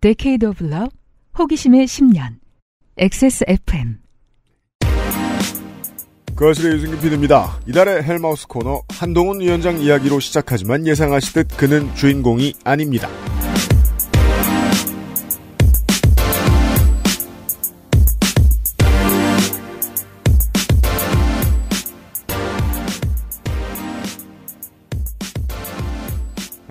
Decade of Love, 호기심의 10년, XSFM. 그실의 유승균 PD입니다. 이달의 헬마우스 코너 한동훈 위원장 이야기로 시작하지만 예상하시듯 그는 주인공이 아닙니다.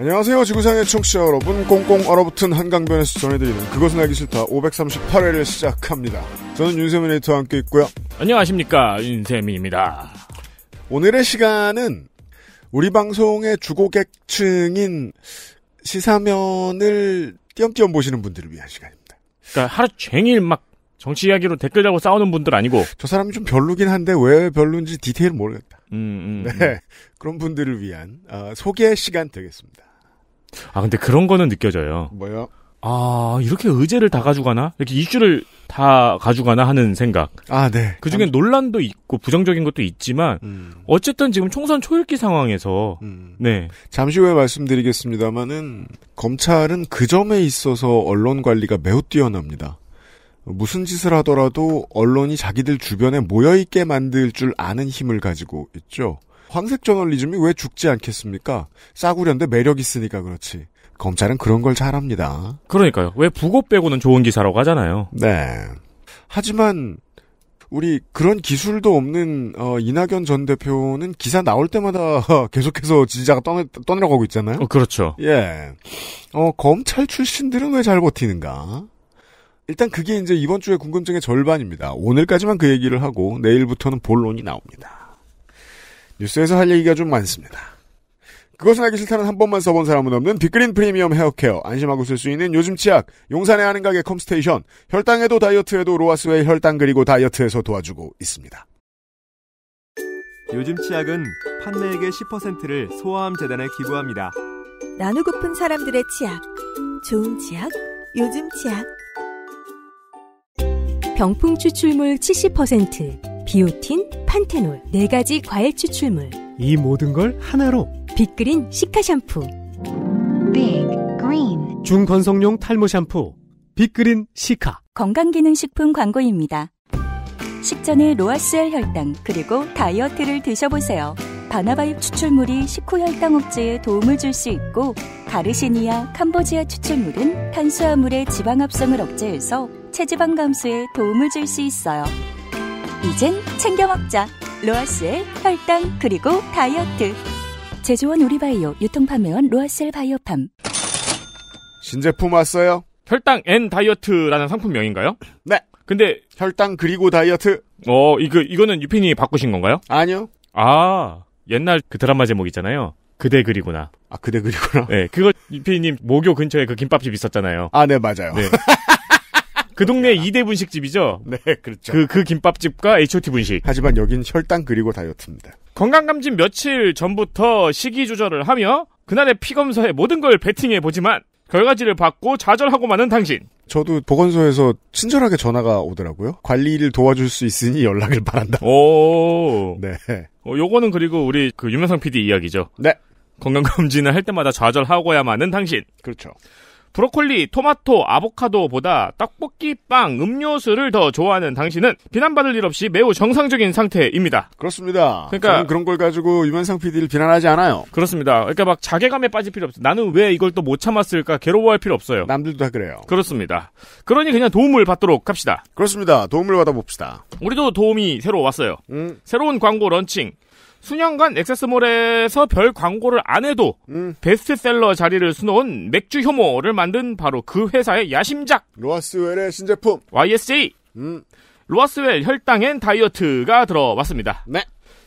안녕하세요. 지구상의 청취자 여러분. 꽁꽁 얼어붙은 한강변에서 전해드리는 그것은 알기 싫다 538회를 시작합니다. 저는 윤세민 에디터와 함께 있고요. 안녕하십니까. 윤세민입니다. 오늘의 시간은 우리 방송의 주고객층인 시사면을 띄엄띄엄 보시는 분들을 위한 시간입니다. 그러니까 하루 종일 막 정치 이야기로 댓글 달고 싸우는 분들 아니고 저 사람이 좀 별로긴 한데 왜 별로인지 디테일 모르겠다. 음, 음, 네, 음. 그런 분들을 위한 어, 소개 시간 되겠습니다. 아 근데 그런 거는 느껴져요. 뭐요? 아 이렇게 의제를 다 가져가나 이렇게 이슈를 다 가져가나 하는 생각. 아 네. 그 중에 아. 논란도 있고 부정적인 것도 있지만 음. 어쨌든 지금 총선 초읽기 상황에서 음. 네 잠시 후에 말씀드리겠습니다만은 검찰은 그 점에 있어서 언론 관리가 매우 뛰어납니다. 무슨 짓을 하더라도 언론이 자기들 주변에 모여있게 만들 줄 아는 힘을 가지고 있죠. 황색 저널리즘이 왜 죽지 않겠습니까? 싸구려인데 매력 있으니까 그렇지. 검찰은 그런 걸 잘합니다. 그러니까요. 왜 부고 빼고는 좋은 기사라고 하잖아요. 네. 하지만 우리 그런 기술도 없는 어, 이낙연 전 대표는 기사 나올 때마다 계속해서 지지자가 떠내, 떠내려가고 있잖아요. 어, 그렇죠. 예. 어, 검찰 출신들은 왜 잘 버티는가? 일단 그게 이제 이번 주에 궁금증의 절반입니다. 오늘까지만 그 얘기를 하고 내일부터는 본론이 나옵니다. 뉴스에서 할 얘기가 좀 많습니다. 그것은 하기 싫다는 한 번만 써본 사람은 없는 빅그린 프리미엄 헤어케어 안심하고 쓸 수 있는 요즘 치약 용산의 하는 가게 컴스테이션 혈당에도 다이어트에도 로아스의 혈당 그리고 다이어트에서 도와주고 있습니다. 요즘 치약은 판매액의 10%를 소아암 재단에 기부합니다. 나누고픈 사람들의 치약 좋은 치약 요즘 치약 병풍 추출물 70% 비오틴 판테놀, 네 가지 과일 추출물. 이 모든 걸 하나로. 빅그린 시카 샴푸. 빅 그린. 중건성용 탈모 샴푸. 빅그린 시카. 건강기능식품 광고입니다. 식전에 로아스엘 혈당 그리고 다이어트를 드셔보세요. 바나바잎 추출물이 식후 혈당 억제에 도움을 줄 수 있고 가르시니아, 캄보지아 추출물은 탄수화물의 지방 합성을 억제해서 체지방 감소에 도움을 줄 수 있어요. 이젠 챙겨 먹자. 로아스의 혈당 그리고 다이어트. 제조원 우리바이오 유통판매원 로아셀 바이오팜. 신제품 왔어요. 혈당 N 다이어트라는 상품명인가요? 네. 근데 혈당 그리고 다이어트. 어, 이거 이거는 유피님이 바꾸신 건가요? 아니요. 아, 옛날 그 드라마 제목 있잖아요. 그대 그리고나 아, 그대 그리고나 네, 그거 유피님 모교 근처에 그 김밥집 있었잖아요. 아, 네, 맞아요. 네. 그 동네 2대 그렇죠. 분식집이죠? 네, 그렇죠. 그, 그 김밥집과 HOT 분식. 하지만 여긴 혈당 그리고 다이어트입니다. 건강감진 며칠 전부터 식이 조절을 하며 그날의 피검사에 모든 걸 베팅해 보지만 결과지를 받고 좌절하고 마는 당신. 저도 보건소에서 친절하게 전화가 오더라고요. 관리를 도와줄 수 있으니 연락을 바란다. 오. 네. 어, 요거는 그리고 우리 그 유명상 PD 이야기죠. 네. 건강검진을 할 때마다 좌절하고야 마는 당신. 그렇죠. 브로콜리, 토마토, 아보카도보다 떡볶이, 빵, 음료수를 더 좋아하는 당신은 비난받을 일 없이 매우 정상적인 상태입니다. 그렇습니다. 그러니까 그런 걸 가지고 유면상 PD를 비난하지 않아요. 그렇습니다. 그러니까 막 자괴감에 빠질 필요 없어요. 나는 왜 이걸 또 못 참았을까 괴로워할 필요 없어요. 남들도 다 그래요. 그렇습니다. 그러니 그냥 도움을 받도록 합시다. 그렇습니다. 도움을 받아봅시다. 우리도 도움이 새로 왔어요. 음. 새로운 광고 런칭. 수년간 액세스몰에서 별 광고를 안 해도 음. 베스트셀러 자리를 수놓은 맥주 효모를 만든 바로 그 회사의 야심작 로아스웰의 신제품 YSJ 음. 로아스웰 혈당엔 다이어트가 들어왔습니다. 네.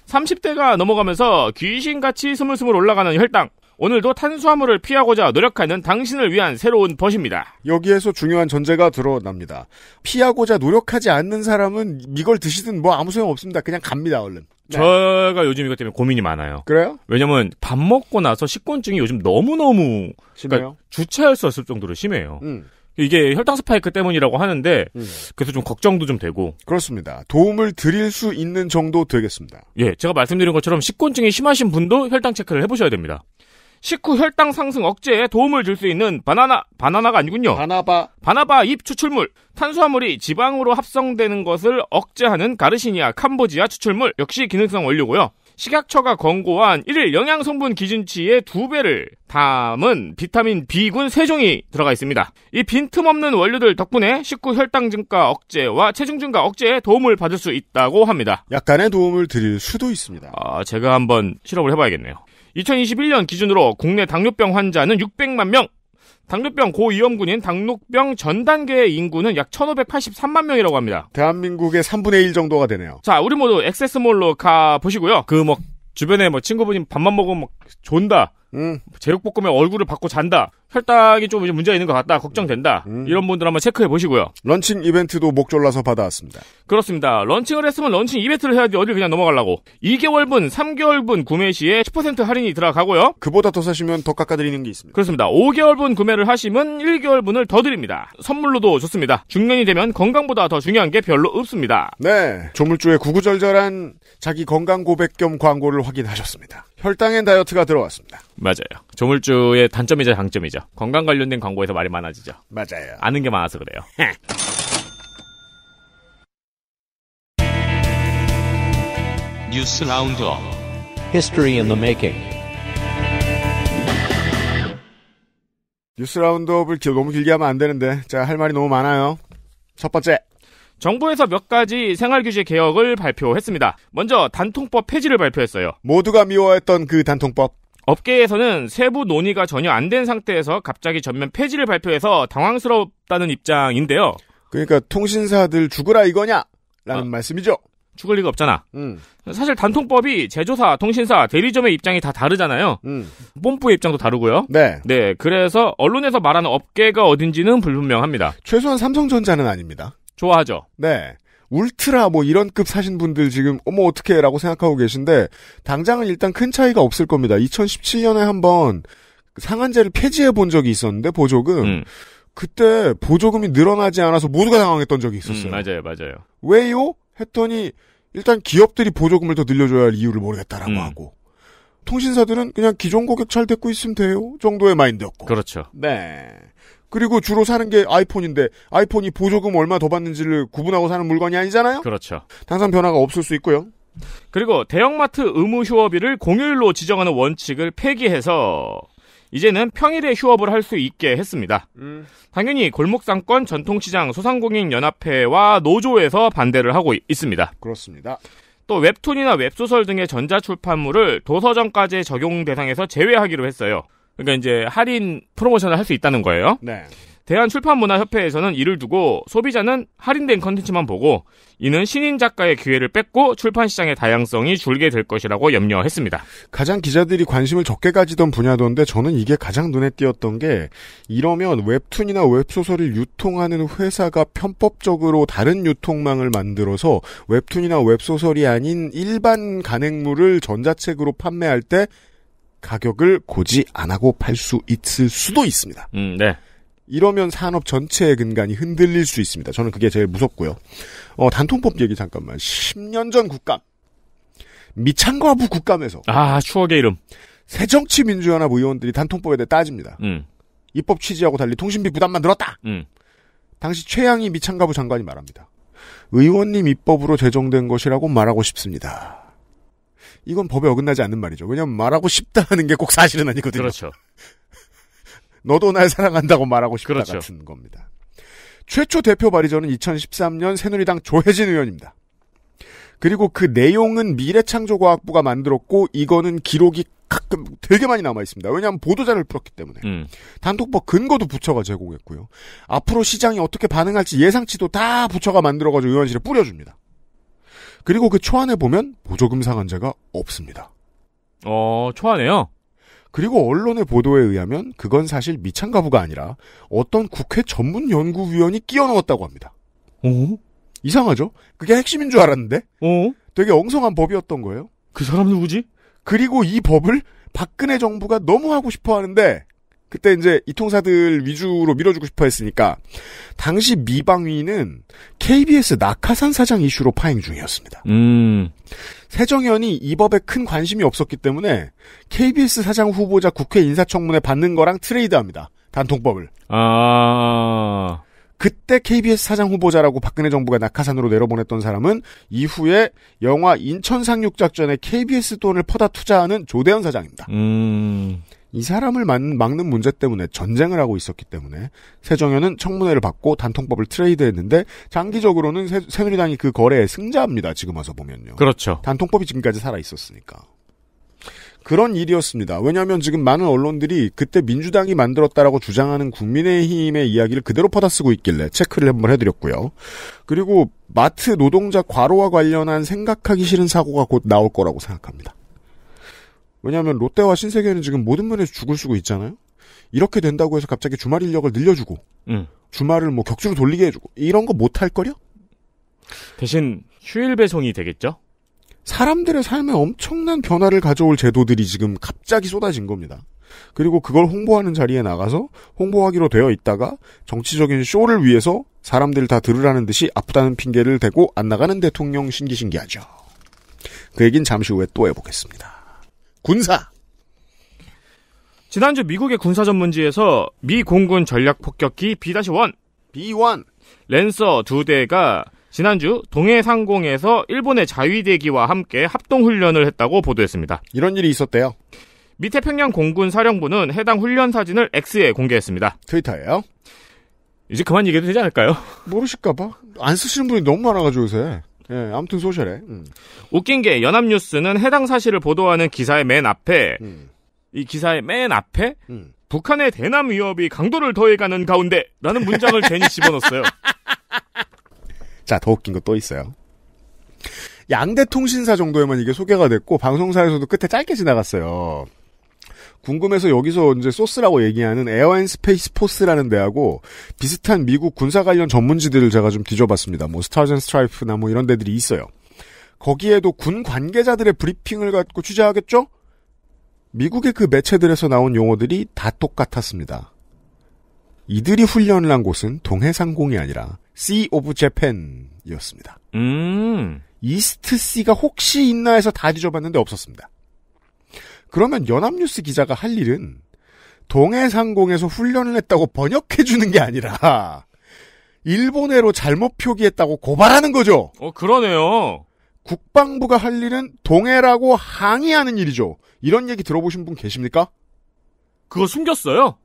30대가 넘어가면서 귀신같이 스물스물 올라가는 혈당 오늘도 탄수화물을 피하고자 노력하는 당신을 위한 새로운 벗입니다. 여기에서 중요한 전제가 드러납니다. 피하고자 노력하지 않는 사람은 이걸 드시든 뭐 아무 소용 없습니다. 그냥 갑니다, 얼른. 네. 제가 요즘 이것 때문에 고민이 많아요. 그래요? 왜냐면 밥 먹고 나서 식곤증이 요즘 너무너무 그러니까 심해요. 그러니까 주체할 수 없을 정도로 심해요. 음. 이게 혈당 스파이크 때문이라고 하는데 음. 그래서 좀 걱정도 좀 되고 그렇습니다. 도움을 드릴 수 있는 정도 되겠습니다. 예, 제가 말씀드린 것처럼 식곤증이 심하신 분도 혈당 체크를 해보셔야 됩니다. 식후 혈당 상승 억제에 도움을 줄 수 있는 바나나 바나나가 아니군요. 바나바 바나바 잎 추출물 탄수화물이 지방으로 합성되는 것을 억제하는 가르시니아 캄보지아 추출물 역시 기능성 원료고요. 식약처가 권고한 1일 영양 성분 기준치의 두 배를 담은 비타민 B군 3종이 들어가 있습니다. 이 빈틈없는 원료들 덕분에 식후 혈당 증가 억제와 체중 증가 억제에 도움을 받을 수 있다고 합니다. 약간의 도움을 드릴 수도 있습니다. 아, 제가 한번 실험을 해봐야겠네요. 2021년 기준으로 국내 당뇨병 환자는 600만 명, 당뇨병 고위험군인 당뇨병 전 단계의 인구는 약 1,583만 명이라고 합니다. 대한민국의 3분의 1 정도가 되네요. 자, 우리 모두 액세스몰로 가 보시고요. 그 뭐 주변에 뭐 친구분이 밥만 먹으면 막 존다. 음. 제육볶음에 얼굴을 받고 잔다. 혈당이 좀 이제 문제가 있는 것 같다, 걱정된다. 음. 이런 분들 한번 체크해 보시고요. 런칭 이벤트도 목 졸라서 받아왔습니다. 그렇습니다. 런칭을 했으면 런칭 이벤트를 해야지 어딜 그냥 넘어가려고. 2개월분, 3개월분 구매 시에 10% 할인이 들어가고요. 그보다 더 사시면 더 깎아드리는 게 있습니다. 그렇습니다. 5개월분 구매를 하시면 1개월분을 더 드립니다. 선물로도 좋습니다. 중년이 되면 건강보다 더 중요한 게 별로 없습니다. 네. 조물주의 구구절절한 자기 건강 고백 겸 광고를 확인하셨습니다. 혈당엔 다이어트가 들어왔습니다. 맞아요. 조물주의 단점이자 장점이죠. 건강 관련된 광고에서 말이 많아지죠. 맞아요. 아는 게 많아서 그래요. 뉴스 라운드 History in the making. 뉴스 라운드업을 길, 너무 길게 하면 안 되는데. 제가 할 말이 너무 많아요. 첫 번째. 정부에서 몇 가지 생활규제 개혁을 발표했습니다. 먼저 단통법 폐지를 발표했어요. 모두가 미워했던 그 단통법. 업계에서는 세부 논의가 전혀 안 된 상태에서 갑자기 전면 폐지를 발표해서 당황스럽다는 입장인데요. 그러니까 통신사들 죽으라 이거냐? 라는 어, 아, 말씀이죠. 죽을 리가 없잖아. 음. 사실 단통법이 제조사, 통신사, 대리점의 입장이 다 다르잖아요. 음. 뽐뿌의 입장도 다르고요. 네. 네. 그래서 언론에서 말하는 업계가 어딘지는 불분명합니다. 최소한 삼성전자는 아닙니다. 좋아하죠. 네. 울트라 뭐 이런 급 사신 분들 지금 어머 어떻게 라고 생각하고 계신데 당장은 일단 큰 차이가 없을 겁니다. 2017년에 한번 상한제를 폐지해 본 적이 있었는데 보조금 음. 그때 보조금이 늘어나지 않아서 모두가 당황했던 적이 있었어요. 음, 맞아요, 맞아요. 왜요? 했더니 일단 기업들이 보조금을 더 늘려줘야 할 이유를 모르겠다라고 음. 하고 통신사들은 그냥 기존 고객 잘 듣고 있으면 돼요 정도의 마인드였고 그렇죠. 네. 그리고 주로 사는 게 아이폰인데 아이폰이 보조금 얼마 더 받는지를 구분하고 사는 물건이 아니잖아요. 그렇죠. 당산 변화가 없을 수 있고요. 그리고 대형마트 의무 휴업일을 공휴일로 지정하는 원칙을 폐기해서 이제는 평일에 휴업을 할 수 있게 했습니다. 음. 당연히 골목상권 전통시장 소상공인연합회와 노조에서 반대를 하고 있습니다. 그렇습니다. 또 웹툰이나 웹소설 등의 전자출판물을 도서점까지 적용 대상에서 제외하기로 했어요. 그러니까 이제 할인 프로모션을 할 수 있다는 거예요. 네. 대한출판문화협회에서는 이를 두고 소비자는 할인된 컨텐츠만 보고 이는 신인 작가의 기회를 뺏고 출판 시장의 다양성이 줄게 될 것이라고 염려했습니다. 가장 기자들이 관심을 적게 가지던 분야던데 저는 이게 가장 눈에 띄었던 게 이러면 웹툰이나 웹소설을 유통하는 회사가 편법적으로 다른 유통망을 만들어서 웹툰이나 웹소설이 아닌 일반 간행물을 전자책으로 판매할 때 가격을 고지 안 하고 팔 수 있을 수도 있습니다. 음, 네. 이러면 산업 전체의 근간이 흔들릴 수 있습니다. 저는 그게 제일 무섭고요. 어, 단통법 얘기 잠깐만. 10년 전 국감. 미창과부 국감에서. 아, 추억의 이름. 새정치민주연합 의원들이 단통법에 대해 따집니다. 음. 입법 취지하고 달리 통신비 부담만 늘었다. 음. 당시 최양희 미창가부 장관이 말합니다. 의원님 입법으로 제정된 것이라고 말하고 싶습니다. 이건 법에 어긋나지 않는 말이죠. 왜냐면 말하고 싶다는 게 꼭 사실은 아니거든요. 그렇죠. 너도 날 사랑한다고 말하고 싶다 그렇죠. 같은 겁니다. 최초 대표 발의자는 2013년 새누리당 조혜진 의원입니다. 그리고 그 내용은 미래창조과학부가 만들었고 이거는 기록이 가끔 되게 많이 남아 있습니다. 왜냐하면 보도자를 풀었기 때문에 음. 단독법 근거도 부처가 제공했고요. 앞으로 시장이 어떻게 반응할지 예상치도 다 부처가 만들어가지고 의원실에 뿌려줍니다. 그리고 그 초안에 보면 보조금 상한제가 없습니다. 어, 초안에요? 그리고 언론의 보도에 의하면 그건 사실 미창가부가 아니라 어떤 국회 전문 연구위원이 끼워 넣었다고 합니다. 어? 이상하죠? 그게 핵심인 줄 알았는데? 어? 되게 엉성한 법이었던 거예요. 그 사람 누구지? 그리고 이 법을 박근혜 정부가 너무 하고 싶어 하는데 그때 이제 이통사들 위주로 밀어주고 싶어 했으니까 당시 미방위는 KBS 낙하산 사장 이슈로 파행 중이었습니다. 음. 세정현이 이 법에 큰 관심이 없었기 때문에 KBS 사장 후보자 국회 인사청문회 받는 거랑 트레이드합니다. 단통법을. 아. 그때 KBS 사장 후보자라고 박근혜 정부가 낙하산으로 내려보냈던 사람은 이후에 영화 인천 상륙작전에 KBS 돈을 퍼다 투자하는 조대현 사장입니다. 음. 이 사람을 막는 문제 때문에 전쟁을 하고 있었기 때문에 세정현은 청문회를 받고 단통법을 트레이드했는데 장기적으로는 새, 새누리당이 그 거래에 승자합니다. 지금 와서 보면요. 그렇죠. 단통법이 지금까지 살아 있었으니까. 그런 일이었습니다. 왜냐하면 지금 많은 언론들이 그때 민주당이 만들었다라고 주장하는 국민의힘의 이야기를 그대로 퍼다쓰고 있길래 체크를 한번 해드렸고요. 그리고 마트 노동자 과로와 관련한 생각하기 싫은 사고가 곧 나올 거라고 생각합니다. 왜냐하면 롯데와 신세계는 지금 모든 면에서 죽을 수가 있잖아요. 이렇게 된다고 해서 갑자기 주말 인력을 늘려주고 음. 주말을 뭐 격주로 돌리게 해주고 이런 거 못 할 거려? 대신 휴일 배송이 되겠죠? 사람들의 삶에 엄청난 변화를 가져올 제도들이 지금 갑자기 쏟아진 겁니다. 그리고 그걸 홍보하는 자리에 나가서 홍보하기로 되어 있다가 정치적인 쇼를 위해서 사람들 다 들으라는 듯이 아프다는 핑계를 대고 안 나가는 대통령 신기신기하죠. 그 얘기는 잠시 후에 또 해보겠습니다. 군사. 지난주 미국의 군사 전문지에서 미 공군 전략 폭격기 B-1, B1 랜서 두 대가 지난주 동해 상공에서 일본의 자위대기와 함께 합동 훈련을 했다고 보도했습니다. 이런 일이 있었대요. 미태평양 공군 사령부는 해당 훈련 사진을 X에 공개했습니다. 트위터에요 이제 그만 얘기해도 되지 않을까요? 모르실까봐. 안 쓰시는 분이 너무 많아가지고 요새. 예, 아무튼 소셜에. 음. 웃긴 게 연합뉴스는 해당 사실을 보도하는 기사의 맨 앞에 음. 이 기사의 맨 앞에 음. 북한의 대남 위협이 강도를 더해가는 가운데라는 문장을 괜히 집어넣었어요. 자, 더 웃긴 거 또 있어요. 양대 통신사 정도에만 이게 소개가 됐고 방송사에서도 끝에 짧게 지나갔어요. 궁금해서 여기서 이제 소스라고 얘기하는 에어앤 스페이스 포스라는 데하고 비슷한 미국 군사 관련 전문지들을 제가 좀 뒤져봤습니다. 뭐 스타즈 앤 스트라이프나 뭐 이런 데들이 있어요. 거기에도 군 관계자들의 브리핑을 갖고 취재하겠죠? 미국의 그 매체들에서 나온 용어들이 다 똑같았습니다. 이들이 훈련을 한 곳은 동해상공이 아니라 Sea of Japan이었습니다. 음. 이스트 씨가 혹시 있나 해서 다 뒤져봤는데 없었습니다. 그러면 연합뉴스 기자가 할 일은 동해상공에서 훈련을 했다고 번역해주는 게 아니라 일본어로 잘못 표기했다고 고발하는 거죠. 어, 그러네요. 국방부가 할 일은 동해라고 항의하는 일이죠. 이런 얘기 들어보신 분 계십니까? 그거 숨겼어요?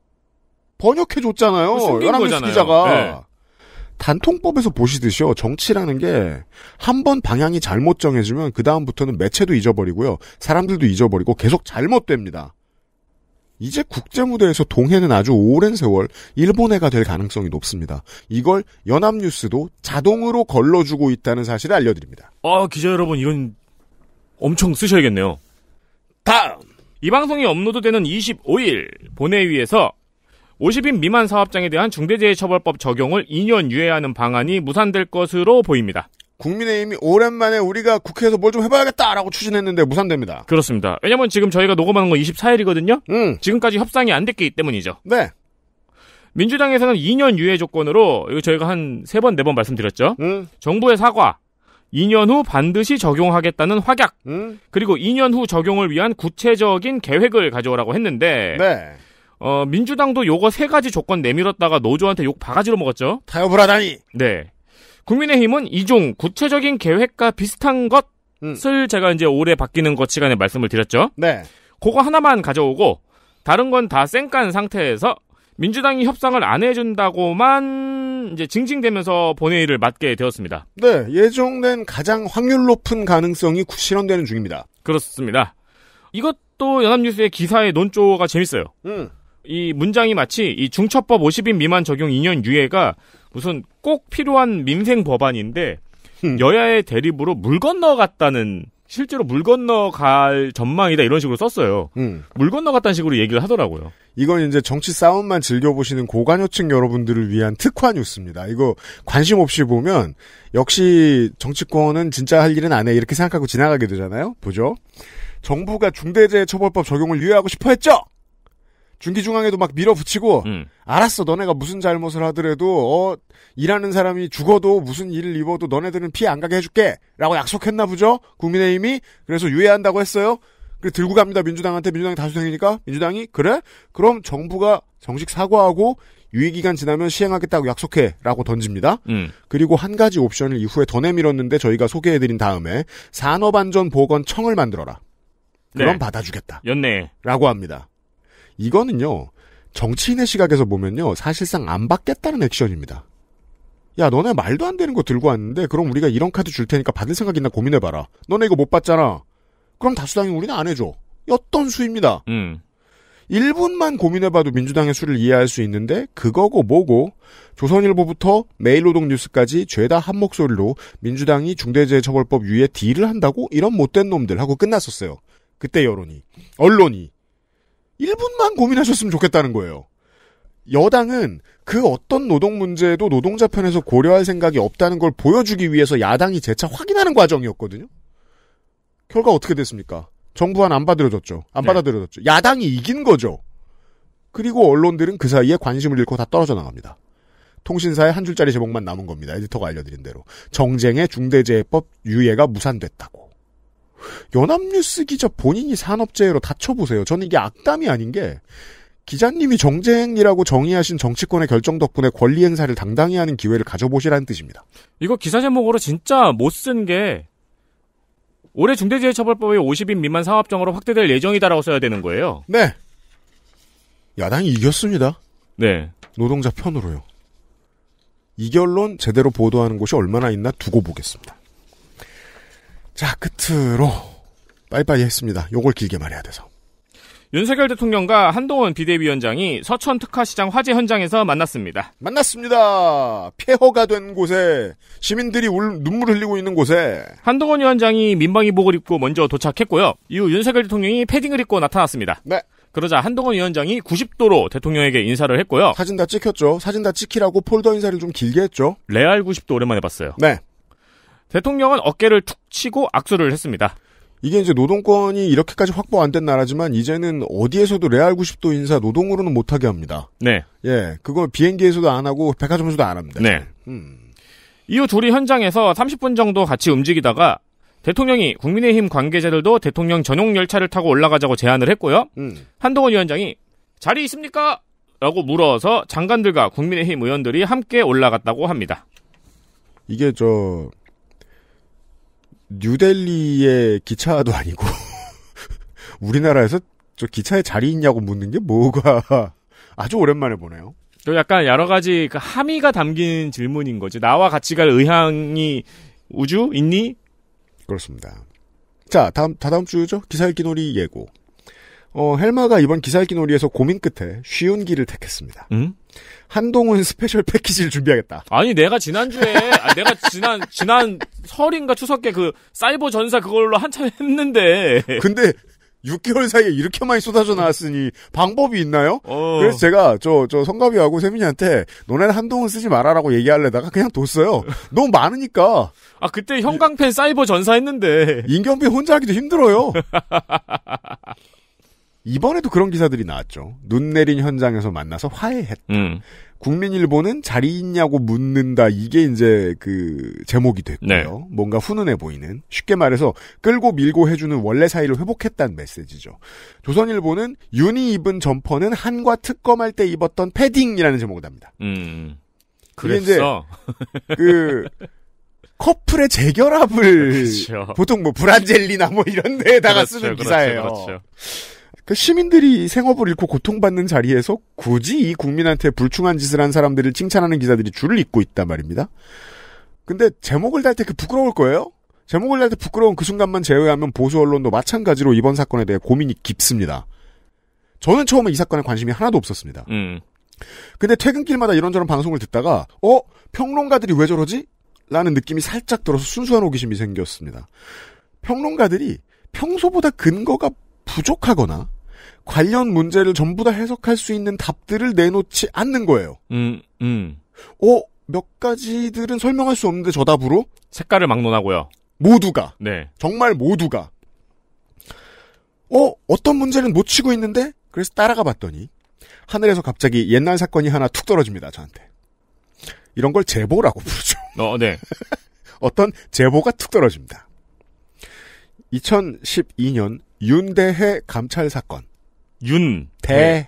번역해줬잖아요. 연합뉴스 거잖아요. 기자가. 네. 단통법에서 보시듯이요, 정치라는 게 한 번 방향이 잘못 정해지면 그다음부터는 매체도 잊어버리고요, 사람들도 잊어버리고 계속 잘못됩니다. 이제 국제무대에서 동해는 아주 오랜 세월 일본해가 될 가능성이 높습니다. 이걸 연합뉴스도 자동으로 걸러주고 있다는 사실을 알려드립니다. 아, 기자 여러분, 이건 엄청 쓰셔야겠네요. 다음! 이 방송이 업로드되는 25일, 보내위에서 50인 미만 사업장에 대한 중대재해처벌법 적용을 2년 유예하는 방안이 무산될 것으로 보입니다. 국민의힘이 오랜만에 우리가 국회에서 뭘 좀 해봐야겠다라고 추진했는데 무산됩니다. 그렇습니다. 왜냐면 지금 저희가 녹음하는 건 24일이거든요. 음. 지금까지 협상이 안 됐기 때문이죠. 네. 민주당에서는 2년 유예 조건으로 이거 저희가 한 3번 4번 말씀드렸죠. 음. 정부의 사과, 2년 후 반드시 적용하겠다는 확약, 음. 그리고 2년 후 적용을 위한 구체적인 계획을 가져오라고 했는데 네. 어, 민주당도 요거 세 가지 조건 내밀었다가 노조한테 욕 바가지로 먹었죠. 타협을 하다니. 네. 국민의힘은 이종 구체적인 계획과 비슷한 것을 음. 제가 이제 올해 바뀌는 것 시간에 말씀을 드렸죠. 네. 그거 하나만 가져오고 다른 건 다 쌩깐 상태에서 민주당이 협상을 안 해준다고만 이제 징징대면서 본회의를 맡게 되었습니다. 네, 예정된 가장 확률 높은 가능성이 실현되는 중입니다. 그렇습니다. 이것도 연합뉴스의 기사의 논조가 재밌어요. 음. 이 문장이 마치 이 중처법 50인 미만 적용 2년 유예가 무슨 꼭 필요한 민생 법안인데 여야의 대립으로 물 건너갔다는 실제로 물 건너갈 전망이다 이런 식으로 썼어요. 음. 물 건너갔다는 식으로 얘기를 하더라고요. 이건 이제 정치 싸움만 즐겨보시는 고관여층 여러분들을 위한 특화 뉴스입니다. 이거 관심 없이 보면 역시 정치권은 진짜 할 일은 안 해 이렇게 생각하고 지나가게 되잖아요. 보죠. 정부가 중대재해처벌법 적용을 유예하고 싶어 했죠. 중기중앙에도 막 밀어붙이고 음. 알았어 너네가 무슨 잘못을 하더라도 어 일하는 사람이 죽어도 무슨 일을 입어도 너네들은 피해 안 가게 해줄게 라고 약속했나 보죠 국민의힘이 그래서 유예한다고 했어요 그 들고 갑니다 민주당한테 민주당이 다수당이니까 민주당이 그래 그럼 정부가 정식 사과하고 유예기간 지나면 시행하겠다고 약속해라고 던집니다. 음. 그리고 한 가지 옵션을 이후에 더 내밀었는데 저희가 소개해드린 다음에 산업안전보건청을 만들어라. 그럼 네. 받아주겠다. 연네. 라고 합니다. 이거는요, 정치인의 시각에서 보면요, 사실상 안 받겠다는 액션입니다. 야, 너네 말도 안 되는 거 들고 왔는데, 그럼 우리가 이런 카드 줄 테니까 받을 생각 있나 고민해봐라. 너네 이거 못 받잖아. 그럼 다수당이 우리는 안 해줘. 어떤 수입니다. 음. 1분만 고민해봐도 민주당의 수를 이해할 수 있는데 그거고 뭐고 조선일보부터 매일노동뉴스까지 죄다 한 목소리로 민주당이 중대재해처벌법 위에 딜을 한다고 이런 못된 놈들 하고 끝났었어요. 그때 여론이 언론이 1분만 고민하셨으면 좋겠다는 거예요. 여당은 그 어떤 노동 문제도 에 노동자 편에서 고려할 생각이 없다는 걸 보여주기 위해서 야당이 재차 확인하는 과정이었거든요. 결과 어떻게 됐습니까? 정부안 안 받아들여졌죠. 안 네. 받아들여졌죠. 야당이 이긴 거죠. 그리고 언론들은 그 사이에 관심을 잃고 다 떨어져 나갑니다. 통신사의 한 줄짜리 제목만 남은 겁니다. 에디터가 알려드린 대로. 정쟁의 중대재해법 유예가 무산됐다고. 연합뉴스 기자 본인이 산업재해로 다쳐보세요. 저는 이게 악담이 아닌 게 기자님이 정쟁이라고 정의하신 정치권의 결정 덕분에 권리 행사를 당당히 하는 기회를 가져보시라는 뜻입니다. 이거 기사 제목으로 진짜 못 쓴 게 올해 중대재해처벌법이 50인 미만 사업장으로 확대될 예정이다라고 써야 되는 거예요. 네. 야당이 이겼습니다. 네. 노동자 편으로요. 이 결론 제대로 보도하는 곳이 얼마나 있나 두고 보겠습니다. 자, 끝으로 빨리빨리 했습니다. 요걸 길게 말해야 돼서. 윤석열 대통령과 한동훈 비대위원장이 서천 특화시장 화재 현장에서 만났습니다. 만났습니다. 폐허가 된 곳에 시민들이 울, 눈물 을 흘리고 있는 곳에 한동훈 위원장이 민방위복을 입고 먼저 도착했고요. 이후 윤석열 대통령이 패딩을 입고 나타났습니다. 네. 그러자 한동훈 위원장이 90도로 대통령에게 인사를 했고요. 사진 다 찍혔죠. 사진 다 찍히라고 폴더 인사를 좀 길게 했죠. 레알 90도 오랜만에 봤어요. 네. 대통령은 어깨를 툭 치고 악수를 했습니다. 이게 이제 노동권이 이렇게까지 확보 안 된 나라지만 이제는 어디에서도 레알 90도 인사 노동으로는 못하게 합니다. 네. 예, 그걸 비행기에서도 안 하고 백화점에서도 안 합니다. 네. 음. 이후 둘이 현장에서 30분 정도 같이 움직이다가 대통령이 국민의힘 관계자들도 대통령 전용 열차를 타고 올라가자고 제안을 했고요. 음. 한동훈 위원장이 자리 있습니까? 라고 물어서 장관들과 국민의힘 의원들이 함께 올라갔다고 합니다. 이게 저 뉴델리의 기차도 아니고 우리나라에서 저 기차에 자리 있냐고 묻는 게 뭐가 아주 오랜만에 보네요. 또 약간 여러 가지 그 함의가 담긴 질문인 거지. 나와 같이 갈 의향이 우주 있니? 그렇습니다. 자, 다음 다다음 주죠. 기사 읽기 놀이 예고. 어, 헬마가 이번 기사 읽기 놀이에서 고민 끝에 쉬운 길을 택했습니다. 음? 한동훈 스페셜 패키지를 준비하겠다. 아니 내가 지난주에 아니, 내가 지난 지난 설인가 추석에 그 사이버 전사 그걸로 한참 했는데 근데 6개월 사이에 이렇게 많이 쏟아져 나왔으니 방법이 있나요? 어. 그래서 제가 저 저 성가비하고 세민이한테 너네 는 한동훈 쓰지 말아라고 얘기하려다가 그냥 뒀어요. 너무 많으니까. 아 그때 형광펜 사이버 전사했는데 인경비 혼자 하기도 힘들어요. 이번에도 그런 기사들이 나왔죠. 눈 내린 현장에서 만나서 화해했다. 음. 국민일보는 자리 있냐고 묻는다. 이게 이제 그 제목이 됐고요. 네. 뭔가 훈훈해 보이는 쉽게 말해서 끌고 밀고 해주는 원래 사이를 회복했다는 메시지죠. 조선일보는 윤이 입은 점퍼는 한과 특검할 때 입었던 패딩이라는 제목을 답니다. 음. 그랬어. 제그 커플의 재결합을 그렇죠. 보통 뭐 브란젤리나 뭐 이런 데에다가 그렇죠, 쓰는 그렇죠, 기사예요. 그렇죠. 그 시민들이 생업을 잃고 고통받는 자리에서 굳이 이 국민한테 불충한 짓을 한 사람들을 칭찬하는 기자들이 줄을 잇고 있단 말입니다. 근데 제목을 달 때 그 부끄러울 거예요? 제목을 달 때 부끄러운 그 순간만 제외하면 보수 언론도 마찬가지로 이번 사건에 대해 고민이 깊습니다. 저는 처음에 이 사건에 관심이 하나도 없었습니다. 음. 근데 퇴근길마다 이런저런 방송을 듣다가 어 평론가들이 왜 저러지? 라는 느낌이 살짝 들어서 순수한 호기심이 생겼습니다. 평론가들이 평소보다 근거가 부족하거나 관련 문제를 전부 다 해석할 수 있는 답들을 내놓지 않는 거예요. 음, 음. 어, 몇 가지들은 설명할 수 없는데 저답으로? 색깔을 막론하고요. 모두가. 네. 정말 모두가. 어, 어떤 문제는 못 치고 있는데? 그래서 따라가 봤더니, 하늘에서 갑자기 옛날 사건이 하나 툭 떨어집니다, 저한테. 이런 걸 제보라고 부르죠. 어, 네. 어떤 제보가 툭 떨어집니다. 2012년 윤대해 감찰 사건. 윤. 대해.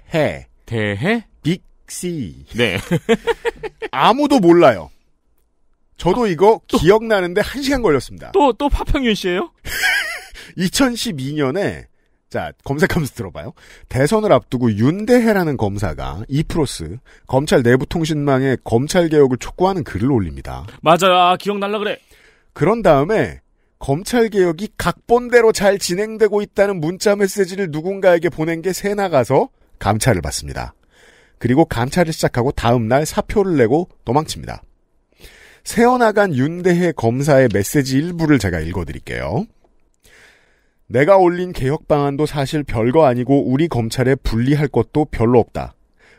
대해. 빅씨 네. 아무도 몰라요. 저도 아, 이거 또, 기억나는데 한시간 걸렸습니다. 또, 또 파평윤 씨예요 2012년에 자, 검색하면서 들어봐요. 대선을 앞두고 윤대해라는 검사가 이프로스 검찰 내부 통신망에 검찰 개혁을 촉구하는 글을 올립니다. 맞아요. 아, 기억날라 그래. 그런 다음에 검찰 개혁이 각본대로 잘 진행되고 있다는 문자 메시지를 누군가에게 보낸 게 새 나가서 감찰을 받습니다. 그리고 감찰을 시작하고 다음 날 사표를 내고 도망칩니다. 새어나간 윤대해 검사의 메시지 일부를 제가 읽어드릴게요. 내가 올린 개혁 방안도 사실 별거 아니고 우리 검찰에 분리할 것도 별로 없다.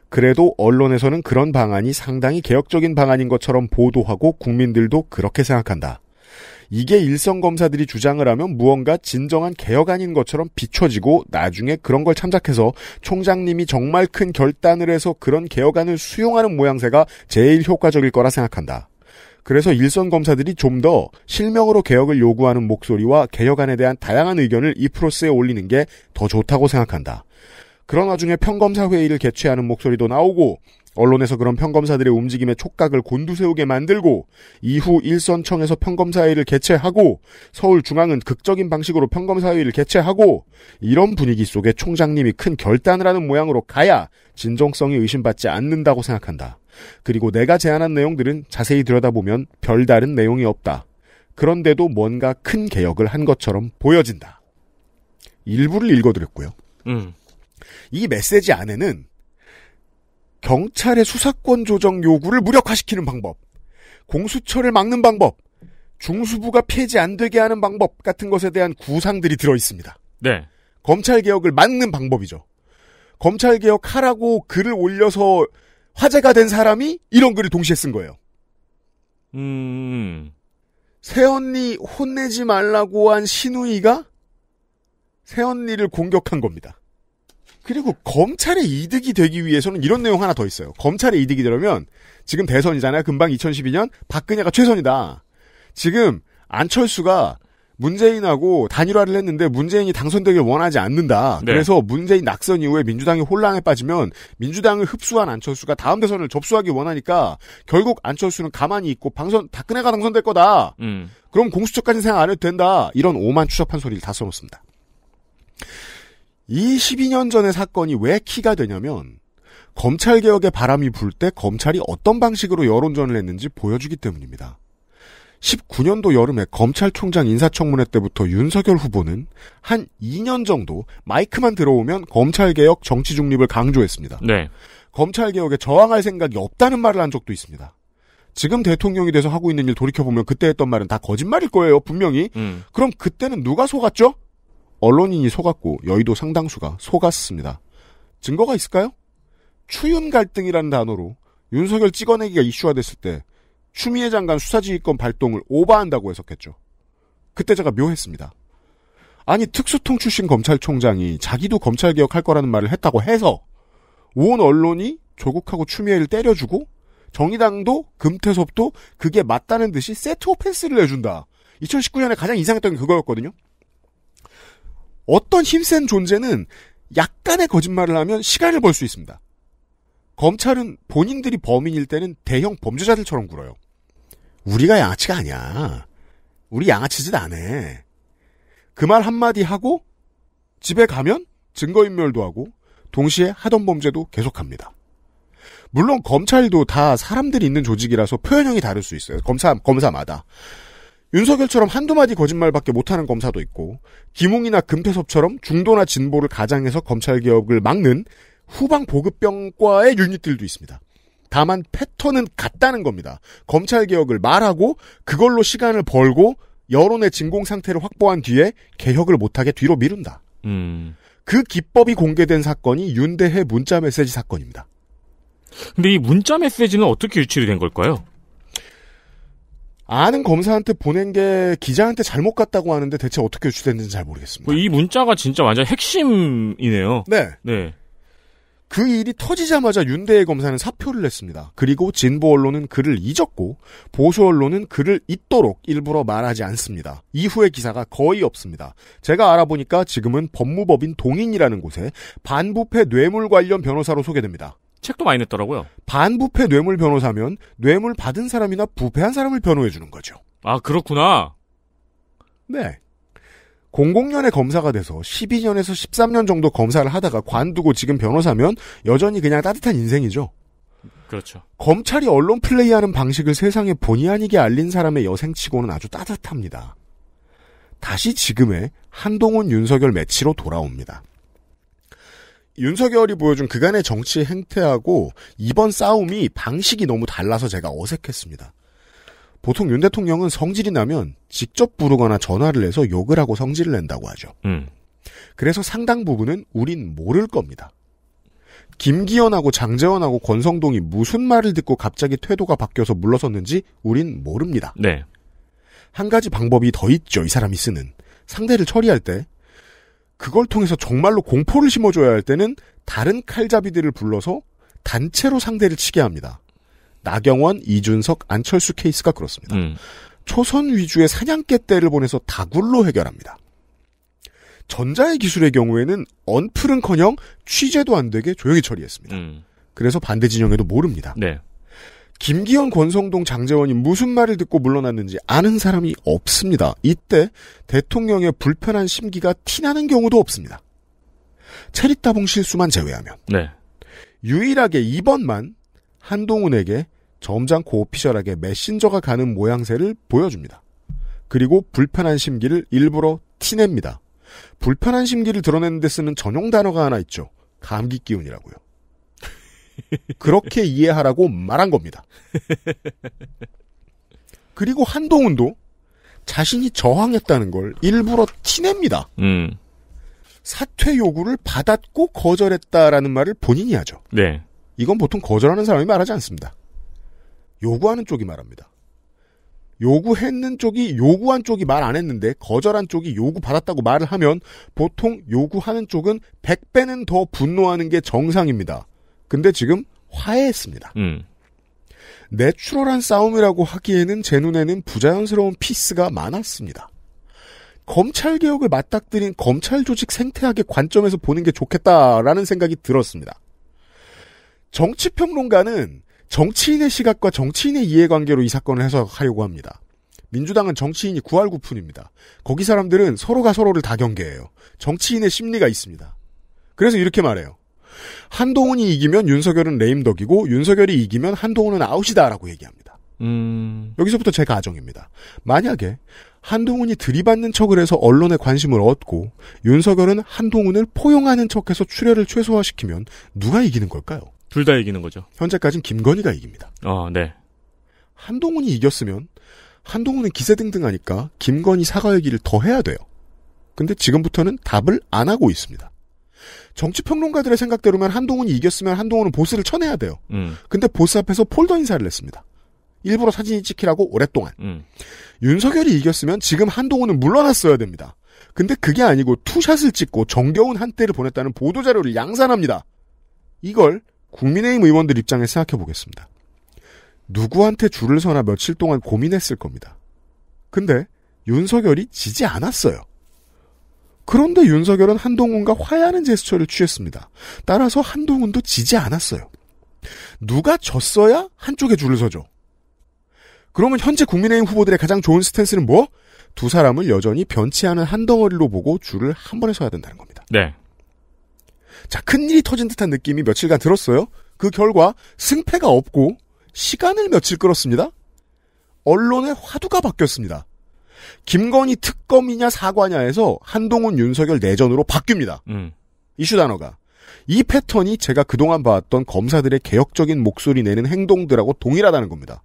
그래도 언론에서는 그런 방안이 상당히 개혁적인 방안인 것처럼 보도하고 국민들도 그렇게 생각한다. 이게 일선 검사들이 주장을 하면 무언가 진정한 개혁 아닌 것처럼 비춰지고 나중에 그런 걸 참작해서 총장님이 정말 큰 결단을 해서 그런 개혁안을 수용하는 모양새가 제일 효과적일 거라 생각한다. 그래서 일선 검사들이 좀 더 실명으로 개혁을 요구하는 목소리와 개혁안에 대한 다양한 의견을 이 프로스에 올리는 게 더 좋다고 생각한다. 그런 와중에 평검사 회의를 개최하는 목소리도 나오고 언론에서 그런 평검사들의 움직임에 촉각을 곤두세우게 만들고 이후 일선청에서 평검사회를 의 개최하고 서울중앙은 극적인 방식으로 평검사회를 의 개최하고 이런 분위기 속에 총장님이 큰 결단을 하는 모양으로 가야 진정성이 의심받지 않는다고 생각한다. 그리고 내가 제안한 내용들은 자세히 들여다보면 별다른 내용이 없다. 그런데도 뭔가 큰 개혁을 한 것처럼 보여진다. 일부를 읽어드렸고요. 음. 이 메시지 안에는 경찰의 수사권 조정 요구를 무력화시키는 방법, 공수처를 막는 방법, 중수부가 폐지 안 되게 하는 방법 같은 것에 대한 구상들이 들어 있습니다. 네. 검찰 개혁을 막는 방법이죠. 검찰 개혁하라고 글을 올려서 화제가 된 사람이 이런 글을 동시에 쓴 거예요. 음. 새언니 혼내지 말라고 한 신우이가 새언니를 공격한 겁니다. 그리고 검찰의 이득이 되기 위해서는 이런 내용 하나 더 있어요. 검찰의 이득이 되려면 지금 대선이잖아요. 금방 2012년 박근혜가 최선이다. 지금 안철수가 문재인하고 단일화를 했는데 문재인이 당선되길 원하지 않는다. 네. 그래서 문재인 낙선 이후에 민주당이 혼란에 빠지면 민주당을 흡수한 안철수가 다음 대선을 접수하기 원하니까 결국 안철수는 가만히 있고 방선 박근혜가 당선될 거다. 음. 그럼 공수처까지 생각 안 해도 된다. 이런 오만 추적한 소리를 다 써놓습니다. 22년 전의 사건이 왜 키가 되냐면 검찰 개혁의 바람이 불 때 검찰이 어떤 방식으로 여론전을 했는지 보여주기 때문입니다. 19년도 여름에 검찰총장 인사청문회 때부터 윤석열 후보는 한 2년 정도 마이크만 들어오면 검찰개혁 정치 중립을 강조했습니다. 네. 검찰개혁에 저항할 생각이 없다는 말을 한 적도 있습니다. 지금 대통령이 돼서 하고 있는 일 돌이켜보면 그때 했던 말은 다 거짓말일 거예요, 분명히. 음. 그럼 그때는 누가 속았죠? 언론인이 속았고 여의도 상당수가 속았습니다. 증거가 있을까요? 추윤 갈등이라는 단어로 윤석열 찍어내기가 이슈화됐을 때 추미애 장관 수사지휘권 발동을 오바한다고 해석했죠. 그때 제가 묘했습니다. 아니 특수통 출신 검찰총장이 자기도 검찰개혁할 거라는 말을 했다고 해서 온 언론이 조국하고 추미애를 때려주고 정의당도 금태섭도 그게 맞다는 듯이 세트 오펜스를 내준다. 2019년에 가장 이상했던 게 그거였거든요. 어떤 힘센 존재는 약간의 거짓말을 하면 시간을 벌 수 있습니다. 검찰은 본인들이 범인일 때는 대형 범죄자들처럼 굴어요. 우리가 양아치가 아니야. 우리 양아치 짓안 해. 그 말 한마디 하고 집에 가면 증거인멸도 하고 동시에 하던 범죄도 계속합니다. 물론 검찰도 다 사람들이 있는 조직이라서 표현형이 다를 수 있어요. 검사 검사마다. 윤석열처럼 한두 마디 거짓말밖에 못하는 검사도 있고 김웅이나 금태섭처럼 중도나 진보를 가장해서 검찰 개혁을 막는 후방 보급병과의 유닛들도 있습니다. 다만 패턴은 같다는 겁니다. 검찰 개혁을 말하고 그걸로 시간을 벌고 여론의 진공 상태를 확보한 뒤에 개혁을 못하게 뒤로 미룬다. 음. 그 기법이 공개된 사건이 윤대해 문자 메시지 사건입니다. 근데 이 문자 메시지는 어떻게 유출이 된 걸까요? 아는 검사한테 보낸 게 기자한테 잘못 갔다고 하는데 대체 어떻게 유출됐는지 잘 모르겠습니다. 뭐 이 문자가 진짜 완전 핵심이네요. 네. 네. 그 일이 터지자마자 윤대의 검사는 사표를 냈습니다. 그리고 진보 언론은 그를 잊었고 보수 언론은 그를 잊도록 일부러 말하지 않습니다. 이후의 기사가 거의 없습니다. 제가 알아보니까 지금은 법무법인 동인이라는 곳에 반부패 뇌물 관련 변호사로 소개됩니다. 책도 많이 냈더라고요. 반부패 뇌물 변호사면 뇌물 받은 사람이나 부패한 사람을 변호해 주는 거죠. 아, 그렇구나. 네. 00년에 검사가 돼서 12년에서 13년 정도 검사를 하다가 관두고 지금 변호사면 여전히 그냥 따뜻한 인생이죠. 그렇죠. 검찰이 언론 플레이하는 방식을 세상에 본의 아니게 알린 사람의 여생치고는 아주 따뜻합니다. 다시 지금의 한동훈 윤석열 매치로 돌아옵니다. 윤석열이 보여준 그간의 정치 행태하고 이번 싸움이 방식이 너무 달라서 제가 어색했습니다. 보통 윤 대통령은 성질이 나면 직접 부르거나 전화를 해서 욕을 하고 성질을 낸다고 하죠. 음. 그래서 상당 부분은 우린 모를 겁니다. 김기현하고 장재원하고 권성동이 무슨 말을 듣고 갑자기 태도가 바뀌어서 물러섰는지 우린 모릅니다. 네. 한 가지 방법이 더 있죠. 이 사람이 쓰는 상대를 처리할 때 그걸 통해서 정말로 공포를 심어줘야 할 때는 다른 칼잡이들을 불러서 단체로 상대를 치게 합니다. 나경원, 이준석, 안철수 케이스가 그렇습니다. 음. 초선 위주의 사냥개 떼를 보내서 다굴로 해결합니다. 전자의 기술의 경우에는 언플은커녕 취재도 안 되게 조용히 처리했습니다. 음. 그래서 반대 진영에도 모릅니다. 네. 김기현, 권성동, 장재원이 무슨 말을 듣고 물러났는지 아는 사람이 없습니다. 이때 대통령의 불편한 심기가 티나는 경우도 없습니다. 체리따봉 실수만 제외하면 네. 유일하게 이번만 한동훈에게 점잖고 오피셜하게 메신저가 가는 모양새를 보여줍니다. 그리고 불편한 심기를 일부러 티냅니다. 불편한 심기를 드러내는 데 쓰는 전용 단어가 하나 있죠. 감기 기운이라고요. 그렇게 이해하라고 말한 겁니다. 그리고 한동훈도 자신이 저항했다는 걸 일부러 티냅니다. 음. 사퇴 요구를 받았고 거절했다라는 말을 본인이 하죠. 네. 이건 보통 거절하는 사람이 말하지 않습니다. 요구하는 쪽이 말합니다. 요구했는 쪽이 요구한 쪽이 말 안 했는데 거절한 쪽이 요구받았다고 말을 하면 보통 요구하는 쪽은 100배는 더 분노하는 게 정상입니다. 근데 지금 화해했습니다. 음. 내추럴한 싸움이라고 하기에는 제 눈에는 부자연스러운 피스가 많았습니다. 검찰 개혁을 맞닥뜨린 검찰 조직 생태학의 관점에서 보는 게 좋겠다라는 생각이 들었습니다. 정치 평론가는 정치인의 시각과 정치인의 이해관계로 이 사건을 해석하려고 합니다. 민주당은 정치인이 구할구푼입니다 거기 사람들은 서로가 서로를 다 경계해요. 정치인의 심리가 있습니다. 그래서 이렇게 말해요. 한동훈이 이기면 윤석열은 레임덕이고 윤석열이 이기면 한동훈은 아웃이다라고 얘기합니다. 음... 여기서부터 제 가정입니다. 만약에 한동훈이 들이받는 척을 해서 언론의 관심을 얻고 윤석열은 한동훈을 포용하는 척해서 출혈을 최소화시키면 누가 이기는 걸까요? 둘 다 이기는 거죠. 현재까지는 김건희가 이깁니다. 어, 네. 한동훈이 이겼으면 한동훈은 기세등등하니까 김건희 사과 얘기를 더 해야 돼요. 근데 지금부터는 답을 안 하고 있습니다. 정치평론가들의 생각대로면 한동훈이 이겼으면 한동훈은 보스를 쳐내야 돼요. 음. 근데 보스 앞에서 폴더 인사를 했습니다. 일부러 사진이 찍히라고 오랫동안. 음. 윤석열이 이겼으면 지금 한동훈은 물러났어야 됩니다. 근데 그게 아니고 투샷을 찍고 정겨운 한때를 보냈다는 보도자료를 양산합니다. 이걸 국민의힘 의원들 입장에 생각해 보겠습니다. 누구한테 줄을 서나 며칠 동안 고민했을 겁니다. 근데 윤석열이 지지 않았어요. 그런데 윤석열은 한동훈과 화해하는 제스처를 취했습니다. 따라서 한동훈도 지지 않았어요. 누가 졌어야 한쪽에 줄을 서죠. 그러면 현재 국민의힘 후보들의 가장 좋은 스탠스는 뭐? 두 사람을 여전히 변치 않은 한 덩어리로 보고 줄을 한 번에 서야 된다는 겁니다. 네. 자, 큰일이 터진 듯한 느낌이 며칠간 들었어요. 그 결과 승패가 없고 시간을 며칠 끌었습니다. 언론의 화두가 바뀌었습니다. 김건희 특검이냐 사과냐에서 한동훈 윤석열 내전으로 바뀝니다. 음. 이슈 단어가. 이 패턴이 제가 그동안 봐왔던 검사들의 개혁적인 목소리 내는 행동들하고 동일하다는 겁니다.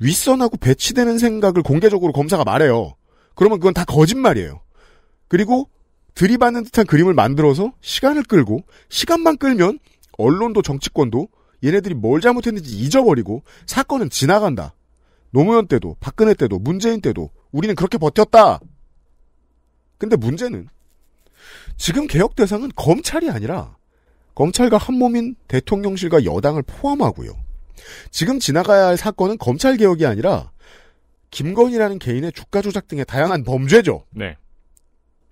윗선하고 배치되는 생각을 공개적으로 검사가 말해요. 그러면 그건 다 거짓말이에요. 그리고 들이받는 듯한 그림을 만들어서 시간을 끌고 시간만 끌면 언론도 정치권도 얘네들이 뭘 잘못했는지 잊어버리고 사건은 지나간다. 노무현 때도 박근혜 때도 문재인 때도 우리는 그렇게 버텼다. 근데 문제는 지금 개혁 대상은 검찰이 아니라 검찰과 한몸인 대통령실과 여당을 포함하고요. 지금 지나가야 할 사건은 검찰 개혁이 아니라 김건희라는 개인의 주가 조작 등의 다양한 범죄죠. 네.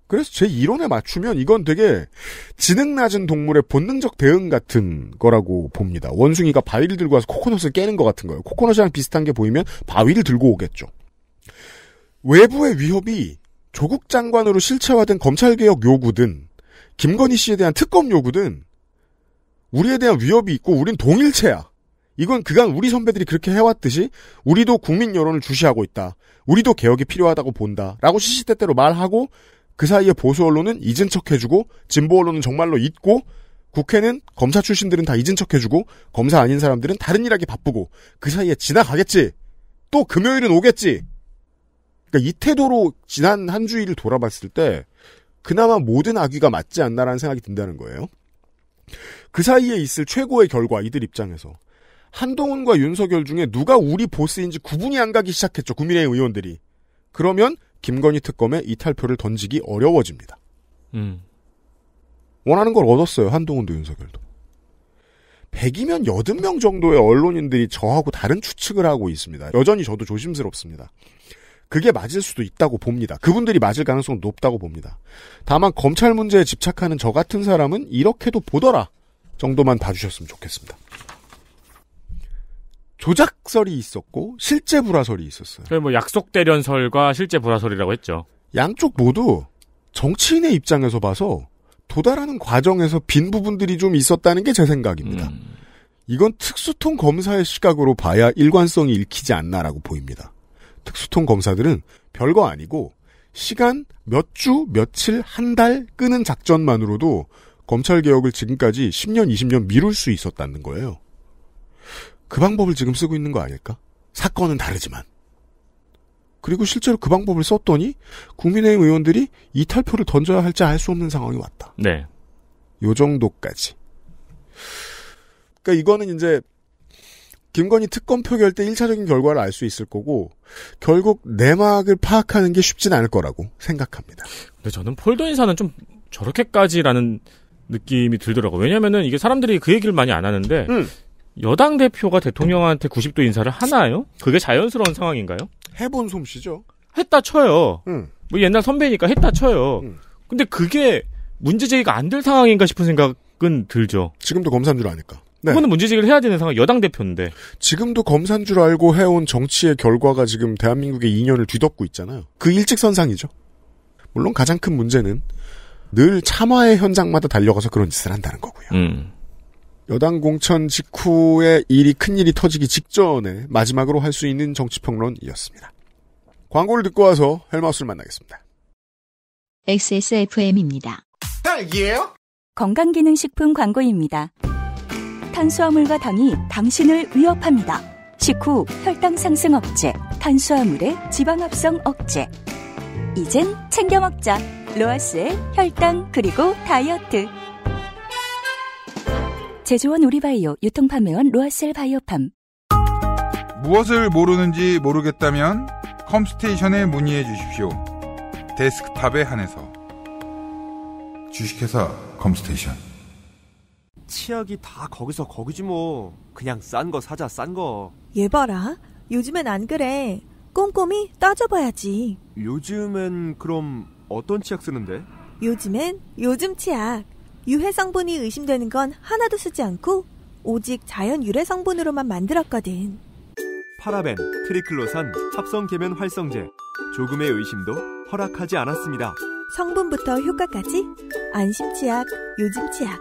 그래서 제 이론에 맞추면 이건 되게 지능 낮은 동물의 본능적 대응 같은 거라고 봅니다. 원숭이가 바위를 들고 와서 코코넛을 깨는 것 같은 거예요. 코코넛이랑 비슷한 게 보이면 바위를 들고 오겠죠. 외부의 위협이 조국 장관으로 실체화된 검찰개혁 요구든 김건희 씨에 대한 특검 요구든 우리에 대한 위협이 있고 우린 동일체야. 이건 그간 우리 선배들이 그렇게 해왔듯이 우리도 국민 여론을 주시하고 있다. 우리도 개혁이 필요하다고 본다. 라고 시시때때로 말하고 그 사이에 보수 언론은 잊은 척 해주고 진보 언론은 정말로 잊고 국회는 검사 출신들은 다 잊은 척 해주고 검사 아닌 사람들은 다른 일하기 바쁘고 그 사이에 지나가겠지. 또 금요일은 오겠지. 그러니까 이 태도로 지난 한 주일을 돌아봤을 때 그나마 모든 악귀가 맞지 않나라는 생각이 든다는 거예요. 그 사이에 있을 최고의 결과 이들 입장에서 한동훈과 윤석열 중에 누가 우리 보스인지 구분이 안 가기 시작했죠. 국민의힘 의원들이. 그러면 김건희 특검에 이탈표를 던지기 어려워집니다. 음. 원하는 걸 얻었어요. 한동훈도 윤석열도. 100이면 80명 정도의 언론인들이 저하고 다른 추측을 하고 있습니다. 여전히 저도 조심스럽습니다. 그게 맞을 수도 있다고 봅니다. 그분들이 맞을 가능성 은 높다고 봅니다. 다만 검찰 문제에 집착하는 저 같은 사람은 이렇게도 보더라 정도만 봐주셨으면 좋겠습니다. 조작설이 있었고 실제 불화설이 있었어요. 그뭐 네, 약속 대련설과 실제 불화설이라고 했죠. 양쪽 모두 정치인의 입장에서 봐서 도달하는 과정에서 빈 부분들이 좀 있었다는 게 제 생각입니다. 음. 이건 특수통 검사의 시각으로 봐야 일관성이 읽히지 않나라고 보입니다. 특수통 검사들은 별거 아니고 시간 몇 주, 며칠, 한 달 끄는 작전만으로도 검찰 개혁을 지금까지 10년, 20년 미룰 수 있었다는 거예요. 그 방법을 지금 쓰고 있는 거 아닐까? 사건은 다르지만. 그리고 실제로 그 방법을 썼더니 국민의힘 의원들이 이탈표를 던져야 할지 알 수 없는 상황이 왔다. 네. 요 정도까지. 그러니까 이거는 이제 김건희 특검 표결 때 1차적인 결과를 알 수 있을 거고 결국 내막을 파악하는 게 쉽진 않을 거라고 생각합니다. 근데 저는 폴더 인사는 좀 저렇게까지라는 느낌이 들더라고요. 왜냐면은 이게 사람들이 그 얘기를 많이 안 하는데 음. 여당 대표가 대통령한테 90도 인사를 하나요? 그게 자연스러운 상황인가요? 해본 솜씨죠. 했다 쳐요. 음. 뭐 옛날 선배니까 했다 쳐요. 음. 근데 그게 문제 제기가 안 될 상황인가 싶은 생각은 들죠. 지금도 검사인 줄 아니까. 네. 그거는 문제제기를 해야 되는 상황 여당 대표인데 지금도 검사인 줄 알고 해온 정치의 결과가 지금 대한민국의 인연을 뒤덮고 있잖아요. 그 일직선상이죠. 물론 가장 큰 문제는 늘 참화의 현장마다 달려가서 그런 짓을 한다는 거고요. 음. 여당 공천 직후에 일이 큰 일이 터지기 직전에 마지막으로 할 수 있는 정치평론이었습니다. 광고를 듣고 와서 헬마우스를 만나겠습니다. XSFM입니다. 딸기예요? 건강기능식품 광고입니다. 탄수화물과 당이 당신을 위협합니다. 식후 혈당 상승 억제, 탄수화물의 지방 합성 억제. 이젠 챙겨 먹자. 로아스의 혈당 그리고 다이어트. 제조원 우리바이오 유통판매원 로아셀 바이오팜. 무엇을 모르는지 모르겠다면 컴스테이션에 문의해 주십시오. 데스크탑에 한해서. 주식회사 컴스테이션. 치약이 다 거기서 거기지 뭐. 그냥 싼 거 사자, 싼 거. 얘 봐라. 요즘엔 안 그래. 꼼꼼히 따져봐야지. 요즘엔 그럼 어떤 치약 쓰는데? 요즘엔 요즘 치약. 유해 성분이 의심되는 건 하나도 쓰지 않고 오직 자연 유래 성분으로만 만들었거든. 파라벤, 트리클로산, 합성 계면 활성제. 조금의 의심도 허락하지 않았습니다. 성분부터 효과까지 안심 치약, 요즘 치약.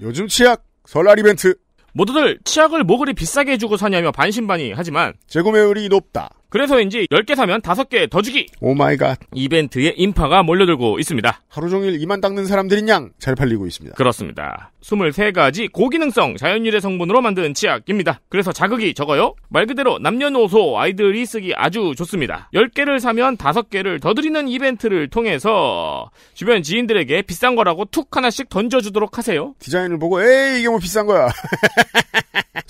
요즘 치약 설날 이벤트 모두들 치약을 뭐 그리 비싸게 주고 사냐며 반신반의 하지만 재구매율이 높다. 그래서인지 10개 사면 5개 더 주기. 오 마이 갓. 이벤트의 인파가 몰려들고 있습니다. 하루 종일 이만 닦는 사람들인 양잘 팔리고 있습니다. 그렇습니다. 23가지 고기능성 자연유래 성분으로 만든 치약입니다. 그래서 자극이 적어요. 말 그대로 남녀노소 아이들이 쓰기 아주 좋습니다. 10개를 사면 5개를 더 드리는 이벤트를 통해서 주변 지인들에게 비싼 거라고 툭 하나씩 던져주도록 하세요. 디자인을 보고 에이 이게 뭐 비싼 거야.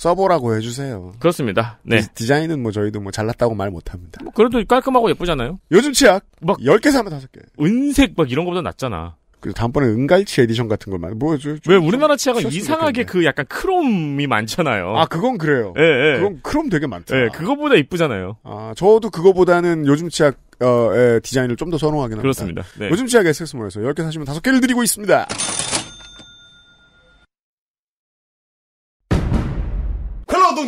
써보라고 해주세요. 그렇습니다. 네. 디, 자인은뭐 저희도 뭐 잘났다고 말 못합니다. 뭐 그래도 깔끔하고 예쁘잖아요. 요즘 치약 막 10개 사면 5개. 은색 막 이런 거보다 낫잖아. 그리고 다음번에 은갈치 에디션 같은 걸 많이 보요왜 우리나라 치약은 이상하게 좋겠네. 그 약간 크롬이 많잖아요. 아 그건 그래요. 예, 예. 그건 크롬 되게 많다. 예, 그거보다 이쁘잖아요. 아 저도 그거보다는 요즘 치약 어, 디자인을 좀 더 선호하긴 합니다. 그렇습니다. 네. 요즘 치약 에스스몰에서 10개 사시면 5개를 드리고 있습니다.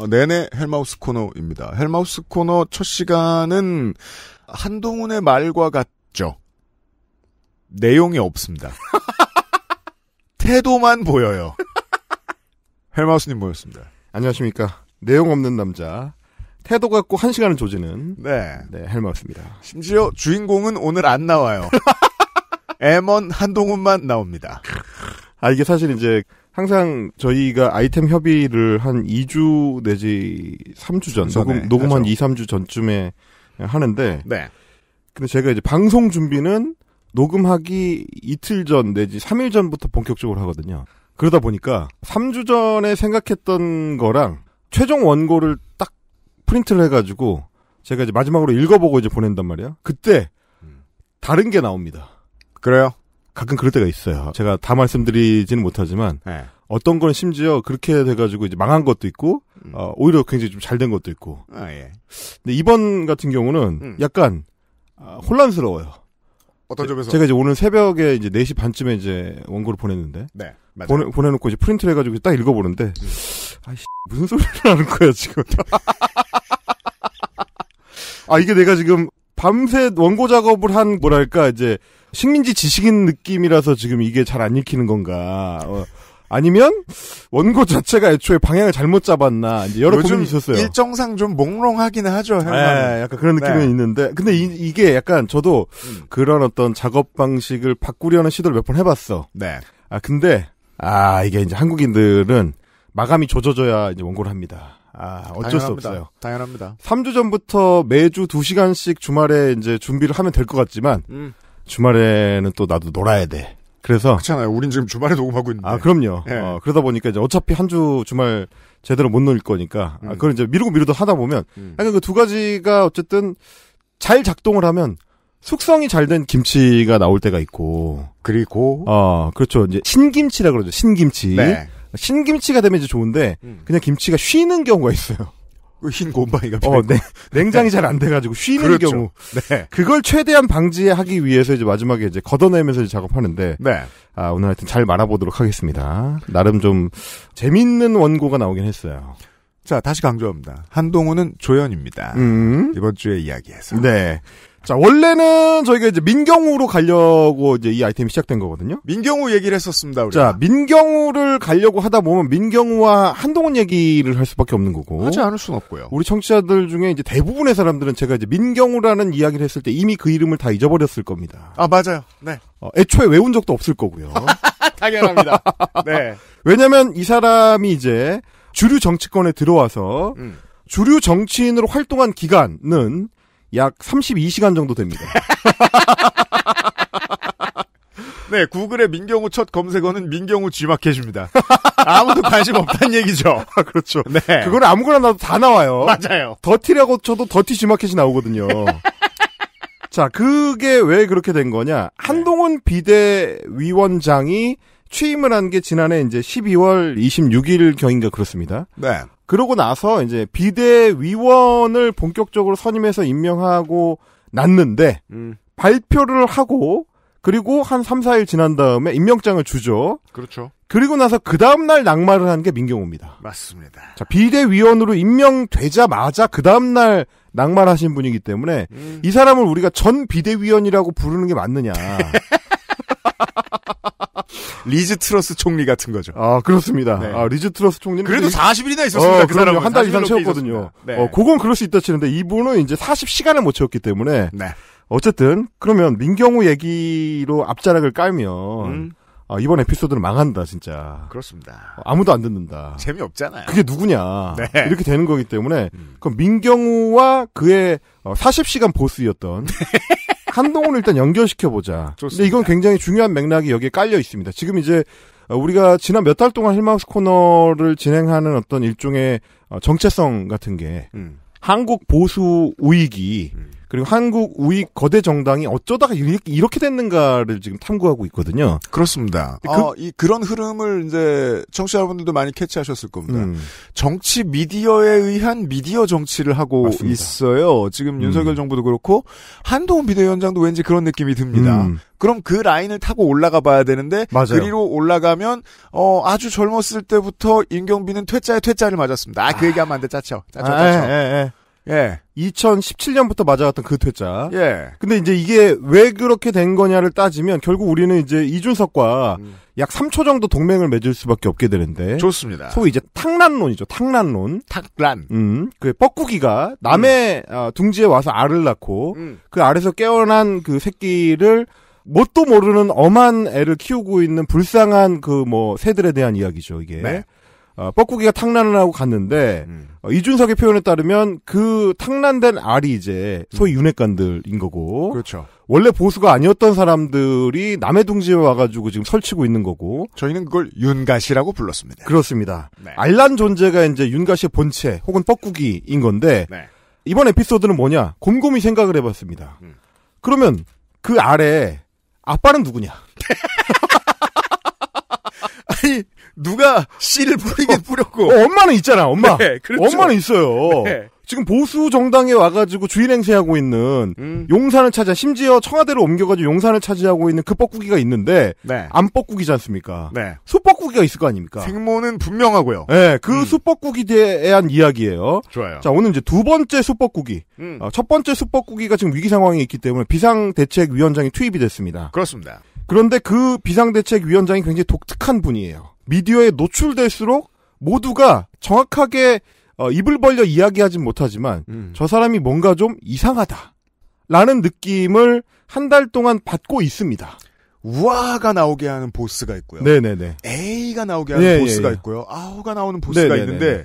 어, 내내 헬마우스 코너입니다. 헬마우스 코너 첫 시간은 한동훈의 말과 같죠. 내용이 없습니다. 태도만 보여요. 헬마우스님 모였습니다. 안녕하십니까. 내용 없는 남자. 태도 갖고 한 시간을 조지는. 네. 네, 헬마우스입니다. 심지어 주인공은 오늘 안 나와요. M1 한동훈만 나옵니다. 아, 이게 사실 이제 항상 저희가 아이템 협의를 한 2주 내지 3주 전 녹음 녹음 한 2, 3주 전쯤에 하는데 네. 근데 제가 이제 방송 준비는 녹음하기 이틀 전 내지 3일 전부터 본격적으로 하거든요. 그러다 보니까 3주 전에 생각했던 거랑 최종 원고를 딱 프린트를 해가지고 제가 이제 마지막으로 읽어보고 이제 보낸단 말이에요. 그때 음. 다른 게 나옵니다. 그래요? 가끔 그럴 때가 있어요. 제가 다 말씀드리지는 못하지만 네. 어떤 건 심지어 그렇게 돼가지고 이제 망한 것도 있고 음. 어, 오히려 굉장히 좀 잘 된 것도 있고. 아, 예. 근데 이번 같은 경우는 음. 약간 아, 혼란스러워요. 어떤 점에서? 제가 이제 오늘 새벽에 이제 4시 반쯤에 이제 원고를 보냈는데. 네. 맞아요. 보내, 보내놓고 이제 프린트를 해가지고 딱 읽어보는데. 음. 아씨 무슨 소리를 하는 거야, 지금. 아, 이게 내가 지금 밤새 원고 작업을 한, 뭐랄까, 이제, 식민지 지식인 느낌이라서 지금 이게 잘 안 읽히는 건가? 어, 아니면 원고 자체가 애초에 방향을 잘못 잡았나 이제 여러 고민이 있었어요. 일정상 좀 몽롱하긴 하죠. 네, 약간 그런 느낌은 네. 있는데 근데 이, 게 약간 저도 음. 그런 어떤 작업 방식을 바꾸려는 시도를 몇 번 해봤어. 네. 아 근데 아 이게 이제 한국인들은 마감이 조져져야 이제 원고를 합니다. 아, 어쩔 당연합니다. 수 없어요. 당연합니다. 3주 전부터 매주 2시간씩 주말에 이제 준비를 하면 될 것 같지만, 음. 주말에는 또 나도 놀아야 돼. 그래서 그렇잖아요. 우린 지금 주말에 녹음하고 있는데. 아 그럼요. 예. 어, 그러다 보니까 이제 어차피 한 주 주말 제대로 못 놀 거니까 아, 음. 아, 그걸 이제 미루고 미루다 하다 보면 음. 약간 그 두 가지가 어쨌든 잘 작동을 하면 숙성이 잘 된 김치가 나올 때가 있고 그리고 어 그렇죠 이제 신김치라 그러죠 신김치 네. 신김치가 되면 이제 좋은데 음. 그냥 김치가 쉬는 경우가 있어요. 그 흰 곰팡이가 어, 네. 냉장이 잘 안 돼가지고 쉬는 그렇죠. 경우. 네. 그걸 최대한 방지하기 위해서 이제 마지막에 이제 걷어내면서 이제 작업하는데. 네. 아, 오늘 하여튼 잘 말아보도록 하겠습니다. 나름 좀 재밌는 원고가 나오긴 했어요. 자, 다시 강조합니다. 한동훈은 조연입니다. 음. 이번 주에 이야기해서. 네. 자, 원래는 저희가 이제 민경우로 가려고 이제 이 아이템이 시작된 거거든요. 민경우 얘기를 했었습니다, 우리 자, 민경우를 가려고 하다 보면 민경우와 한동훈 얘기를 할 수밖에 없는 거고. 하지 않을 순 없고요. 우리 청취자들 중에 이제 대부분의 사람들은 제가 이제 민경우라는 이야기를 했을 때 이미 그 이름을 다 잊어버렸을 겁니다. 아, 맞아요. 네. 어, 애초에 외운 적도 없을 거고요. 당연합니다. 네. 왜냐면 이 사람이 이제 주류 정치권에 들어와서 음. 주류 정치인으로 활동한 기간은 약 32시간 정도 됩니다. 네, 구글의 민경우 첫 검색어는 민경우 G마켓입니다. 아무도 관심 없다는 얘기죠. 아, 그렇죠. 네. 그걸 아무거나 나도 다 나와요. 맞아요. 더티라고 쳐도 더티 G마켓이 나오거든요. 자, 그게 왜 그렇게 된 거냐. 네. 한동훈 비대위원장이 취임을 한 게 지난해 이제 12월 26일 경인가 그렇습니다. 네. 그러고 나서 이제 비대위원을 본격적으로 선임해서 임명하고 났는데 음. 발표를 하고 그리고 한 3, 4일 지난 다음에 임명장을 주죠. 그렇죠. 그리고 나서 그 다음날 낙마를 한 게 민경호입니다. 맞습니다. 자, 비대위원으로 임명되자마자 그 다음날 낙마를 하신 분이기 때문에 음. 이 사람을 우리가 전 비대위원이라고 부르는 게 맞느냐. 리즈 트러스 총리 같은 거죠. 아 그렇습니다. 네. 아, 리즈 트러스 총리는 그래도 40일이나 어, 있었습니다. 어, 그 사람은 한 달 이상 채웠거든요. 네. 어, 그건 그럴 수 있다 치는데 이분은 이제 40시간을 못 채웠기 때문에 네. 어쨌든 그러면 민경우 얘기로 앞자락을 깔면 음. 아, 이번 에피소드는 망한다 진짜. 그렇습니다. 어, 아무도 안 듣는다. 재미없잖아요. 그게 누구냐. 네. 이렇게 되는 거기 때문에 음. 그럼 민경우와 그의 40시간 어, 보스였던 네. 한동훈을 일단 연결시켜보자. 좋습 근데 이건 굉장히 중요한 맥락이 여기에 깔려 있습니다. 지금 이제 어, 우리가 지난 몇 달 동안 힐마우스 코너를 진행하는 어떤 일종의 어, 정체성 같은 게 음. 한국 보수 우익이 음. 그리고 한국 우익 거대 정당이 어쩌다가 이렇게, 이렇게 됐는가를 지금 탐구하고 있거든요. 그렇습니다. 그, 어, 이, 그런 흐름을 이제 청취자 여러분들도 많이 캐치하셨을 겁니다. 음. 정치 미디어에 의한 미디어 정치를 하고 맞습니다. 있어요. 지금 음. 윤석열 정부도 그렇고 한동훈 비대위원장도 왠지 그런 느낌이 듭니다. 음. 그럼 그 라인을 타고 올라가 봐야 되는데 맞아요. 그리로 올라가면 어, 아주 젊었을 때부터 임경빈은 퇴짜에 퇴짜를 맞았습니다. 아, 그 얘기하면 안 돼. 짜쳐. 짜쳐. 아, 짜쳐. 아, 에, 에, 에. 예. 2017년부터 맞아왔던 그 퇴짜. 예. 근데 이제 이게 왜 그렇게 된 거냐를 따지면 결국 우리는 이제 이준석과 음. 약 3초 정도 동맹을 맺을 수밖에 없게 되는데. 좋습니다. 소위 이제 탕란론이죠. 탕란론. 탕란. 음. 그 뻐꾸기가 남의 음. 아, 둥지에 와서 알을 낳고 음. 그 알에서 깨어난 그 새끼를 뭣도 모르는 엄한 애를 키우고 있는 불쌍한 그 뭐 새들에 대한 이야기죠, 이게. 네. 어, 뻐꾸기가 탕란을 하고 갔는데 음, 음. 어, 이준석의 표현에 따르면 그 탕란된 알이 이제 음. 소위 윤핵관들인 거고 그렇죠. 원래 보수가 아니었던 사람들이 남해 둥지에 와가지고 지금 설치고 있는 거고 저희는 그걸 윤가시라고 불렀습니다. 그렇습니다. 네. 알란 존재가 이제 윤가시의 본체 혹은 뻐꾸기인 건데 네. 이번 에피소드는 뭐냐 곰곰이 생각을 해봤습니다. 음. 그러면 그 아래 아빠는 누구냐? 아니 누가 씨를 뿌리게 어, 뿌렸고. 어, 엄마는 있잖아, 엄마. 네, 그렇죠. 엄마는 있어요. 네. 지금 보수 정당에 와가지고 주인 행세하고 있는 음. 용산을 차지, 한 심지어 청와대로 옮겨가지고 용산을 차지하고 있는 그 뻐꾸기가 있는데 네. 안 뻐꾸기지 않습니까? 네. 수뻐꾸기가 있을 거 아닙니까? 생모는 분명하고요. 네, 그 음. 수뻐꾸기에 대한 이야기예요. 좋아요. 자, 오늘 이제 두 번째 수뻐꾸기. 음. 어, 첫 번째 수뻐꾸기가 지금 위기 상황에 있기 때문에 비상대책위원장이 투입이 됐습니다. 그렇습니다. 그런데 그 비상대책위원장이 굉장히 독특한 분이에요. 미디어에 노출될수록 모두가 정확하게 어, 입을 벌려 이야기하진 못하지만 음. 저 사람이 뭔가 좀 이상하다라는 느낌을 한 달 동안 받고 있습니다. 우아가 나오게 하는 보스가 있고요. 네네네. A가 나오게 하는 네네네. 예, 예, 예. 보스가 있고요. 아우가 나오는 보스가 네네네. 있는데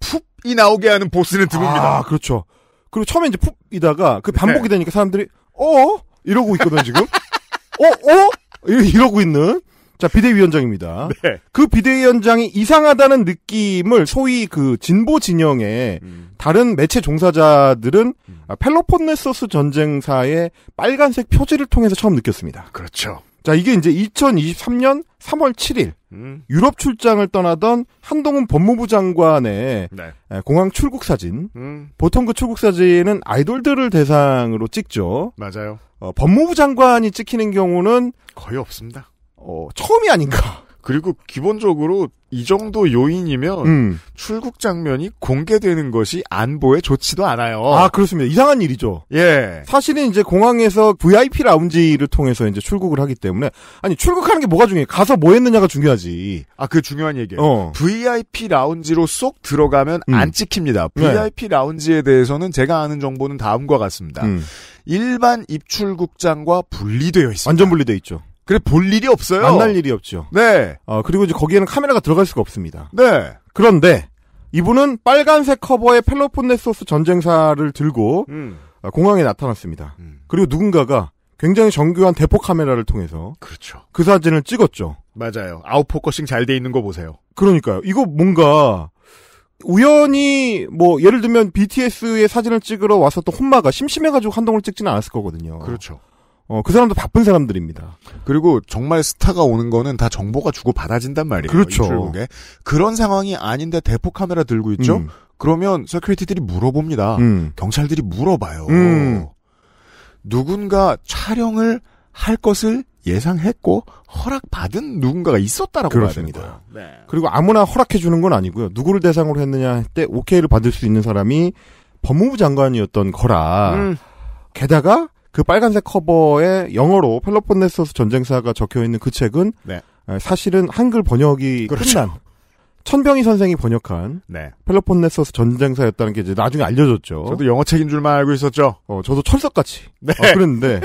푹이 나오게 하는 보스는 드뭅니다. 아, 그렇죠. 그리고 처음에 이제 푹이다가 그 반복이 네. 되니까 사람들이 어 이러고 있거든 지금. 어 어? 이러고 있는. 자, 비대위원장입니다. 네. 그 비대위원장이 이상하다는 느낌을 소위 그 진보 진영의 음. 다른 매체 종사자들은 음. 아, 펠로폰네소스 전쟁사의 빨간색 표지를 통해서 처음 느꼈습니다. 그렇죠. 자, 이게 이제 2023년 3월 7일 음. 유럽 출장을 떠나던 한동훈 법무부 장관의 네. 공항 출국 사진. 음. 보통 그 출국 사진은 아이돌들을 대상으로 찍죠. 맞아요. 어, 법무부 장관이 찍히는 경우는 거의 없습니다. 어, 처음이 아닌가. 그리고 기본적으로 이 정도 요인이면 음. 출국 장면이 공개되는 것이 안보에 좋지도 않아요. 아 그렇습니다. 이상한 일이죠. 예. 사실은 이제 공항에서 VIP 라운지를 통해서 이제 출국을 하기 때문에 아니 출국하는 게 뭐가 중요해? 가서 뭐 했느냐가 중요하지. 아그 중요한 얘기예요. 어. VIP 라운지로 쏙 들어가면 음. 안 찍힙니다. VIP 네. 라운지에 대해서는 제가 아는 정보는 다음과 같습니다. 음. 일반 입출국장과 분리되어 있습니다. 완전 분리되어 있죠. 그래 볼 일이 없어요. 만날 일이 없죠. 네. 어, 그리고 이제 거기에는 카메라가 들어갈 수가 없습니다. 네. 그런데 이분은 빨간색 커버의 펠로폰네소스 전쟁사를 들고 음. 어, 공항에 나타났습니다. 음. 그리고 누군가가 굉장히 정교한 대포 카메라를 통해서 그렇죠. 그 사진을 찍었죠. 맞아요. 아웃포커싱 잘 돼 있는 거 보세요. 그러니까요. 이거 뭔가 우연히 뭐 예를 들면 BTS의 사진을 찍으러 와서 또 혼마가 심심해가지고 한동을 찍지는 않았을 거거든요. 그렇죠. 어, 그 사람도 바쁜 사람들입니다. 그리고 정말 스타가 오는 거는 다 정보가 주고 받아진단 말이에요. 그렇죠. 결국에 그런 상황이 아닌데 대포 카메라 들고 있죠. 음. 그러면 세큐리티들이 물어봅니다. 음. 경찰들이 물어봐요. 음. 누군가 촬영을 할 것을 예상했고 허락받은 누군가가 있었다라고 봐야 됩니다. 네. 그리고 아무나 허락해 주는 건 아니고요. 누구를 대상으로 했느냐 할 때 오케이를 받을 수 있는 사람이 법무부 장관이었던 거라. 음. 게다가 그 빨간색 커버에 영어로 펠로폰 네소스 전쟁사가 적혀 있는 그 책은 네. 사실은 한글 번역이 그렇죠. 끝난 천병희 선생이 번역한 네. 펠로폰 네소스 전쟁사였다는 게 이제 나중에 알려졌죠. 저도 영어 책인 줄만 알고 있었죠. 어, 저도 철석같이 네. 어, 그랬는데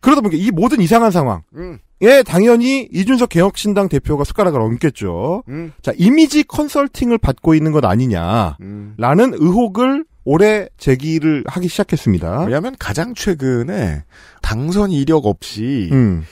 그러다 보니까 이 모든 이상한 상황. 음. 예, 당연히 이준석 개혁신당 대표가 숟가락을 얹겠죠. 음. 자, 이미지 컨설팅을 받고 있는 것 아니냐라는 음. 의혹을 올해 제기를 하기 시작했습니다. 왜냐하면 가장 최근에 당선 이력 없이 음.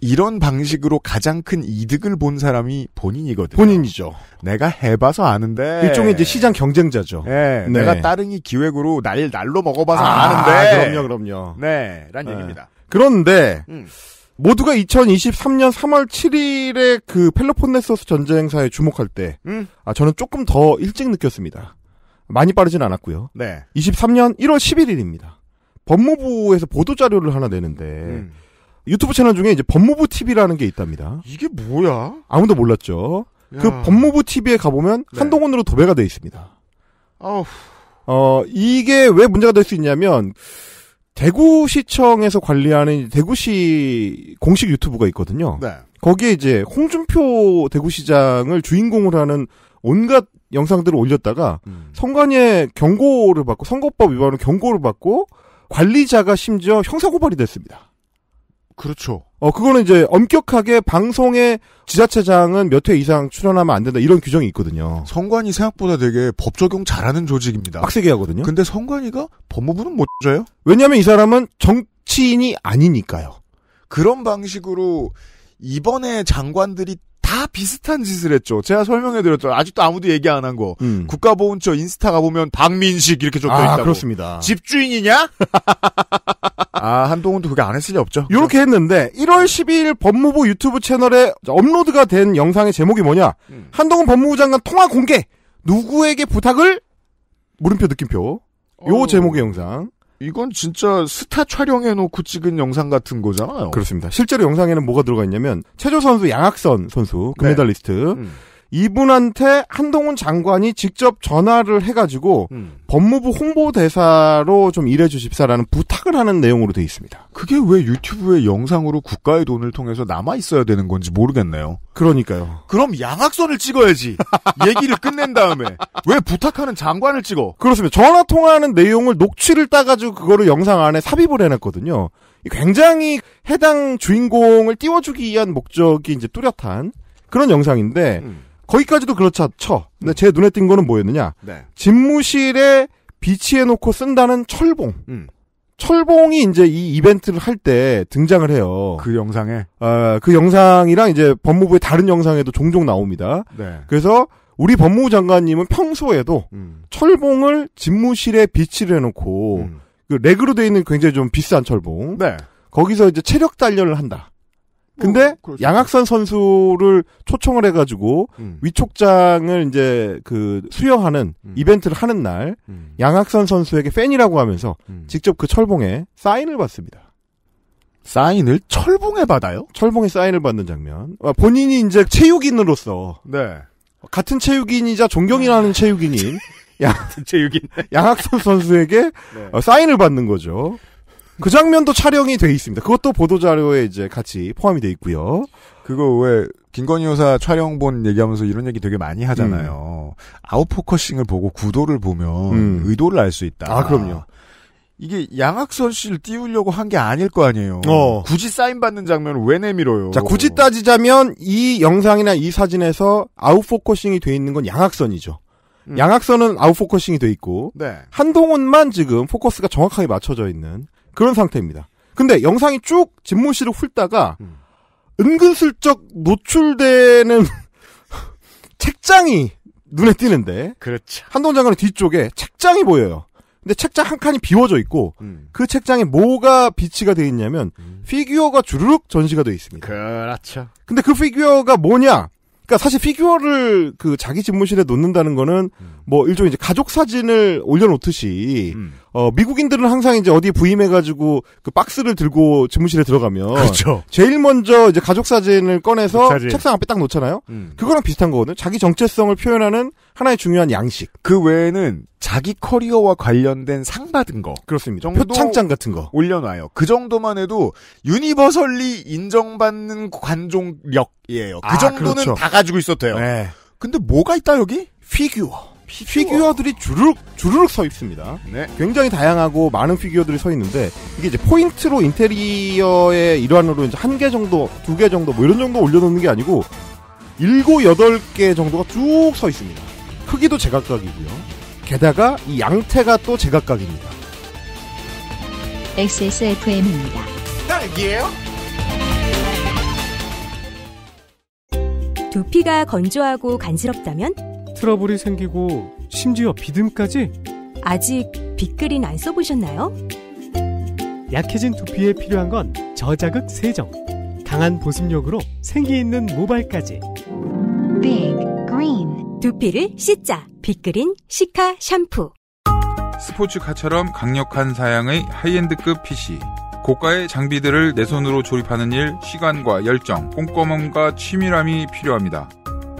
이런 방식으로 가장 큰 이득을 본 사람이 본인이거든요. 본인이죠. 내가 해봐서 아는데 일종의 이제 시장 경쟁자죠. 네, 네. 내가 따릉이 기획으로 날 날로 먹어봐서 아, 아는데 그럼요, 그럼요. 네, 란 네. 얘기입니다. 그런데 음. 모두가 2023년 3월 7일에 그 펠로폰네소스 전쟁사에 주목할 때, 음. 아 저는 조금 더 일찍 느꼈습니다. 많이 빠르진 않았고요. 네. 23년 1월 11일입니다. 법무부에서 보도 자료를 하나 내는데 음. 유튜브 채널 중에 이제 법무부 TV라는 게 있답니다. 이게 뭐야? 아무도 몰랐죠. 야. 그 법무부 TV에 가보면 네. 한동훈으로 도배가 돼 있습니다. 어후. 어, 이게 왜 문제가 될 수 있냐면 대구시청에서 관리하는 대구시 공식 유튜브가 있거든요. 네. 거기에 이제 홍준표 대구시장을 주인공으로 하는 온갖 영상들을 올렸다가 음. 선관위에 경고를 받고 선거법 위반으로 경고를 받고 관리자가 심지어 형사고발이 됐습니다. 그렇죠. 어 그거는 이제 엄격하게 방송에 지자체장은 몇 회 이상 출연하면 안 된다 이런 규정이 있거든요. 선관위 생각보다 되게 법 적용 잘하는 조직입니다. 빡세게 하거든요. 근데 선관위가 법무부는 못 줘요? 왜냐하면 이 사람은 정치인이 아니니까요. 그런 방식으로 이번에 장관들이 비슷한 짓을 했죠. 제가 설명해드렸죠. 아직도 아무도 얘기 안 한 거. 음. 국가보훈처 인스타 가보면 박민식 이렇게 적혀 아, 있다고. 그렇습니다. 집주인이냐? 아, 한동훈도 그게 안 했을 리 없죠. 이렇게 그렇죠? 했는데 1월 12일 법무부 유튜브 채널에 업로드가 된 영상의 제목이 뭐냐? 음. 한동훈 법무부 장관 통화 공개. 누구에게 부탁을? 물음표 느낌표. 요 제목의 영상. 이건 진짜 스타 촬영해놓고 찍은 영상 같은 거잖아요. 그렇습니다. 실제로 영상에는 뭐가 들어가 있냐면 최조 선수, 양학선 선수, 금메달리스트. 그 네. 음. 이분한테 한동훈 장관이 직접 전화를 해가지고 음. 법무부 홍보대사로 좀 일해주십사라는 부탁을 하는 내용으로 되어 있습니다. 그게 왜 유튜브의 영상으로 국가의 돈을 통해서 남아 있어야 되는 건지 모르겠네요. 그러니까요. 그럼 양악선을 찍어야지. 얘기를 끝낸 다음에 왜 부탁하는 장관을 찍어? 그렇습니다. 전화 통화하는 내용을 녹취를 따가지고 그거를 영상 안에 삽입을 해놨거든요. 굉장히 해당 주인공을 띄워주기 위한 목적이 이제 뚜렷한 그런 영상인데. 음. 거기까지도 그렇죠. 쳐. 근데 음. 제 눈에 띈 거는 뭐였느냐? 네. 집무실에 비치해 놓고 쓴다는 철봉. 음. 철봉이 이제 이 이벤트를 할 때 등장을 해요. 그 영상에? 어, 그 영상이랑 이제 법무부의 다른 영상에도 종종 나옵니다. 네. 그래서 우리 법무부 장관님은 평소에도 음. 철봉을 집무실에 비치를 해놓고 음. 그 레그로 돼 있는 굉장히 좀 비싼 철봉. 네. 거기서 이제 체력 단련을 한다. 근데 뭐, 양학선 선수를 초청을 해가지고 음. 위촉장을 이제 그 수여하는 음. 이벤트를 하는 날 음. 양학선 선수에게 팬이라고 하면서 음. 직접 그 철봉에 사인을 받습니다. 사인을 철봉에 받아요? 철봉에 사인을 받는 장면. 아, 본인이 이제 체육인으로서 네. 같은 체육인이자 존경이라는 체육인인 양, 체육인 양학선 선수에게 네. 어, 사인을 받는 거죠. 그 장면도 촬영이 돼 있습니다. 그것도 보도자료에 이제 같이 포함이 돼 있고요. 그거 왜 김건희 여사 촬영본 얘기하면서 이런 얘기 되게 많이 하잖아요. 음. 아웃포커싱을 보고 구도를 보면 음. 의도를 알 수 있다. 아, 그럼요. 이게 양학선 씨를 띄우려고 한 게 아닐 거 아니에요. 어. 굳이 사인 받는 장면을 왜 내밀어요? 자, 굳이 따지자면 이 영상이나 이 사진에서 아웃포커싱이 돼 있는 건 양학선이죠. 음. 양학선은 아웃포커싱이 돼 있고 네. 한동훈만 지금 포커스가 정확하게 맞춰져 있는 그런 상태입니다. 근데 영상이 쭉 진모 씨를 훑다가 음. 은근슬쩍 노출되는 책장이 눈에 띄는데 그렇죠. 한동장관의 뒤쪽에 책장이 보여요. 근데 책장 한 칸이 비워져 있고 음. 그 책장에 뭐가 비치가 돼 있냐면 음. 피규어가 주르륵 전시가 돼 있습니다. 그렇죠. 근데 그 피규어가 뭐냐? 그러니까 사실 피규어를 그 자기 집무실에 놓는다는 거는 음. 뭐 일종의 이제 가족 사진을 올려놓듯이 음. 어, 미국인들은 항상 이제 어디 부임해가지고 그 박스를 들고 집무실에 들어가면. 그렇죠. 제일 먼저 이제 가족 사진을 꺼내서 가 그 사진. 책상 앞에 딱 놓잖아요. 음. 그거랑 비슷한 거거든요. 자기 정체성을 표현하는 하나의 중요한 양식. 그 외에는 자기 커리어와 관련된 상 받은 거. 그렇습니다. 표창장 같은 거. 올려놔요. 그 정도만 해도 유니버설리 인정받는 관종력이에요. 그 아, 정도는 그렇죠. 다 가지고 있어도 돼요. 네. 근데 뭐가 있다, 여기? 피규어. 피규어. 들이 주르륵 주르륵 서 있습니다. 네. 굉장히 다양하고 많은 피규어들이 서 있는데 이게 이제 포인트로 인테리어의 일환으로 이제 한 개 정도, 두 개 정도 뭐 이런 정도 올려놓는 게 아니고 일곱 여덟 개 정도가 쭉 서 있습니다. 크기도 제각각이고요. 게다가 이 양태가 또 제각각입니다. XSFM입니다. 딸기예요? 두피가 건조하고 간지럽다면 트러블이 생기고 심지어 비듬까지? 아직 빗글인 안 써보셨나요? 약해진 두피에 필요한 건 저자극 세정, 강한 보습력으로 생기 있는 모발까지. Big 두피를 씻자 빅그린 시카 샴푸. 스포츠카처럼 강력한 사양의 하이엔드급 PC. 고가의 장비들을 내 손으로 조립하는 일, 시간과 열정, 꼼꼼함과 치밀함이 필요합니다.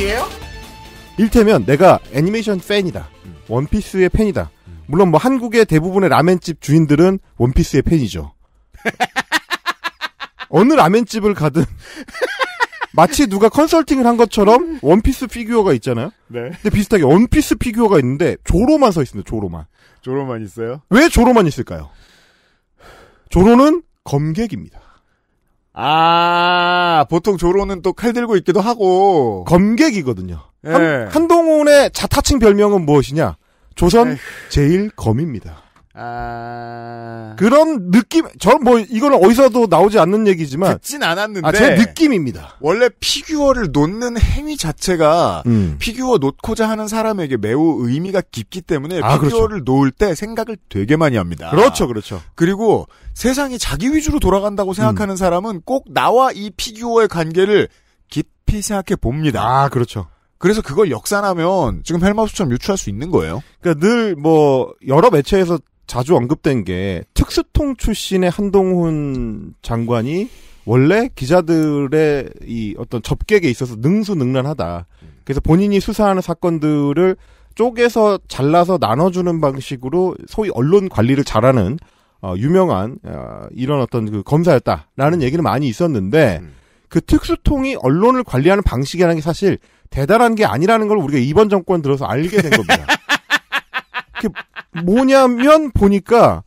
얘기예요? 일테면 내가 애니메이션 팬이다. 음. 원피스의 팬이다. 음. 물론 뭐 한국의 대부분의 라멘집 주인들은 원피스의 팬이죠. 어느 라멘집을 가든 마치 누가 컨설팅을 한 것처럼 원피스 피규어가 있잖아요. 네. 근데 비슷하게 원피스 피규어가 있는데 조로만 서 있습니다. 조로만. 조로만 있어요? 왜 조로만 있을까요? 조로는 검객입니다. 아, 보통 조로는 또 칼 들고 있기도 하고. 검객이거든요. 예. 한, 한동훈의 자타칭 별명은 무엇이냐? 조선 에이. 제일 검입니다. 아... 그런 느낌, 저뭐 이거는 어디서도 나오지 않는 얘기지만 듣진 않았는데 아, 제 느낌입니다. 원래 피규어를 놓는 행위 자체가 음. 피규어 놓고자 하는 사람에게 매우 의미가 깊기 때문에 아, 그렇죠. 피규어를 그렇죠. 놓을 때 생각을 되게 많이 합니다. 그렇죠, 그렇죠. 그리고 세상이 자기 위주로 돌아간다고 생각하는 음. 사람은 꼭 나와 이 피규어의 관계를 깊이 생각해 봅니다. 아, 그렇죠. 그래서 그걸 역산하면 지금 헬마우스처럼 유추할 수 있는 거예요. 그러니까 늘 뭐 여러 매체에서 자주 언급된 게 특수통 출신의 한동훈 장관이 원래 기자들의 이 어떤 접객에 있어서 능수능란하다. 그래서 본인이 수사하는 사건들을 쪼개서 잘라서 나눠주는 방식으로 소위 언론 관리를 잘하는 어, 유명한 어, 이런 어떤 그 검사였다라는 얘기는 많이 있었는데 음. 그 특수통이 언론을 관리하는 방식이라는 게 사실 대단한 게 아니라는 걸 우리가 이번 정권 들어서 알게 된 겁니다. 그 뭐냐면 보니까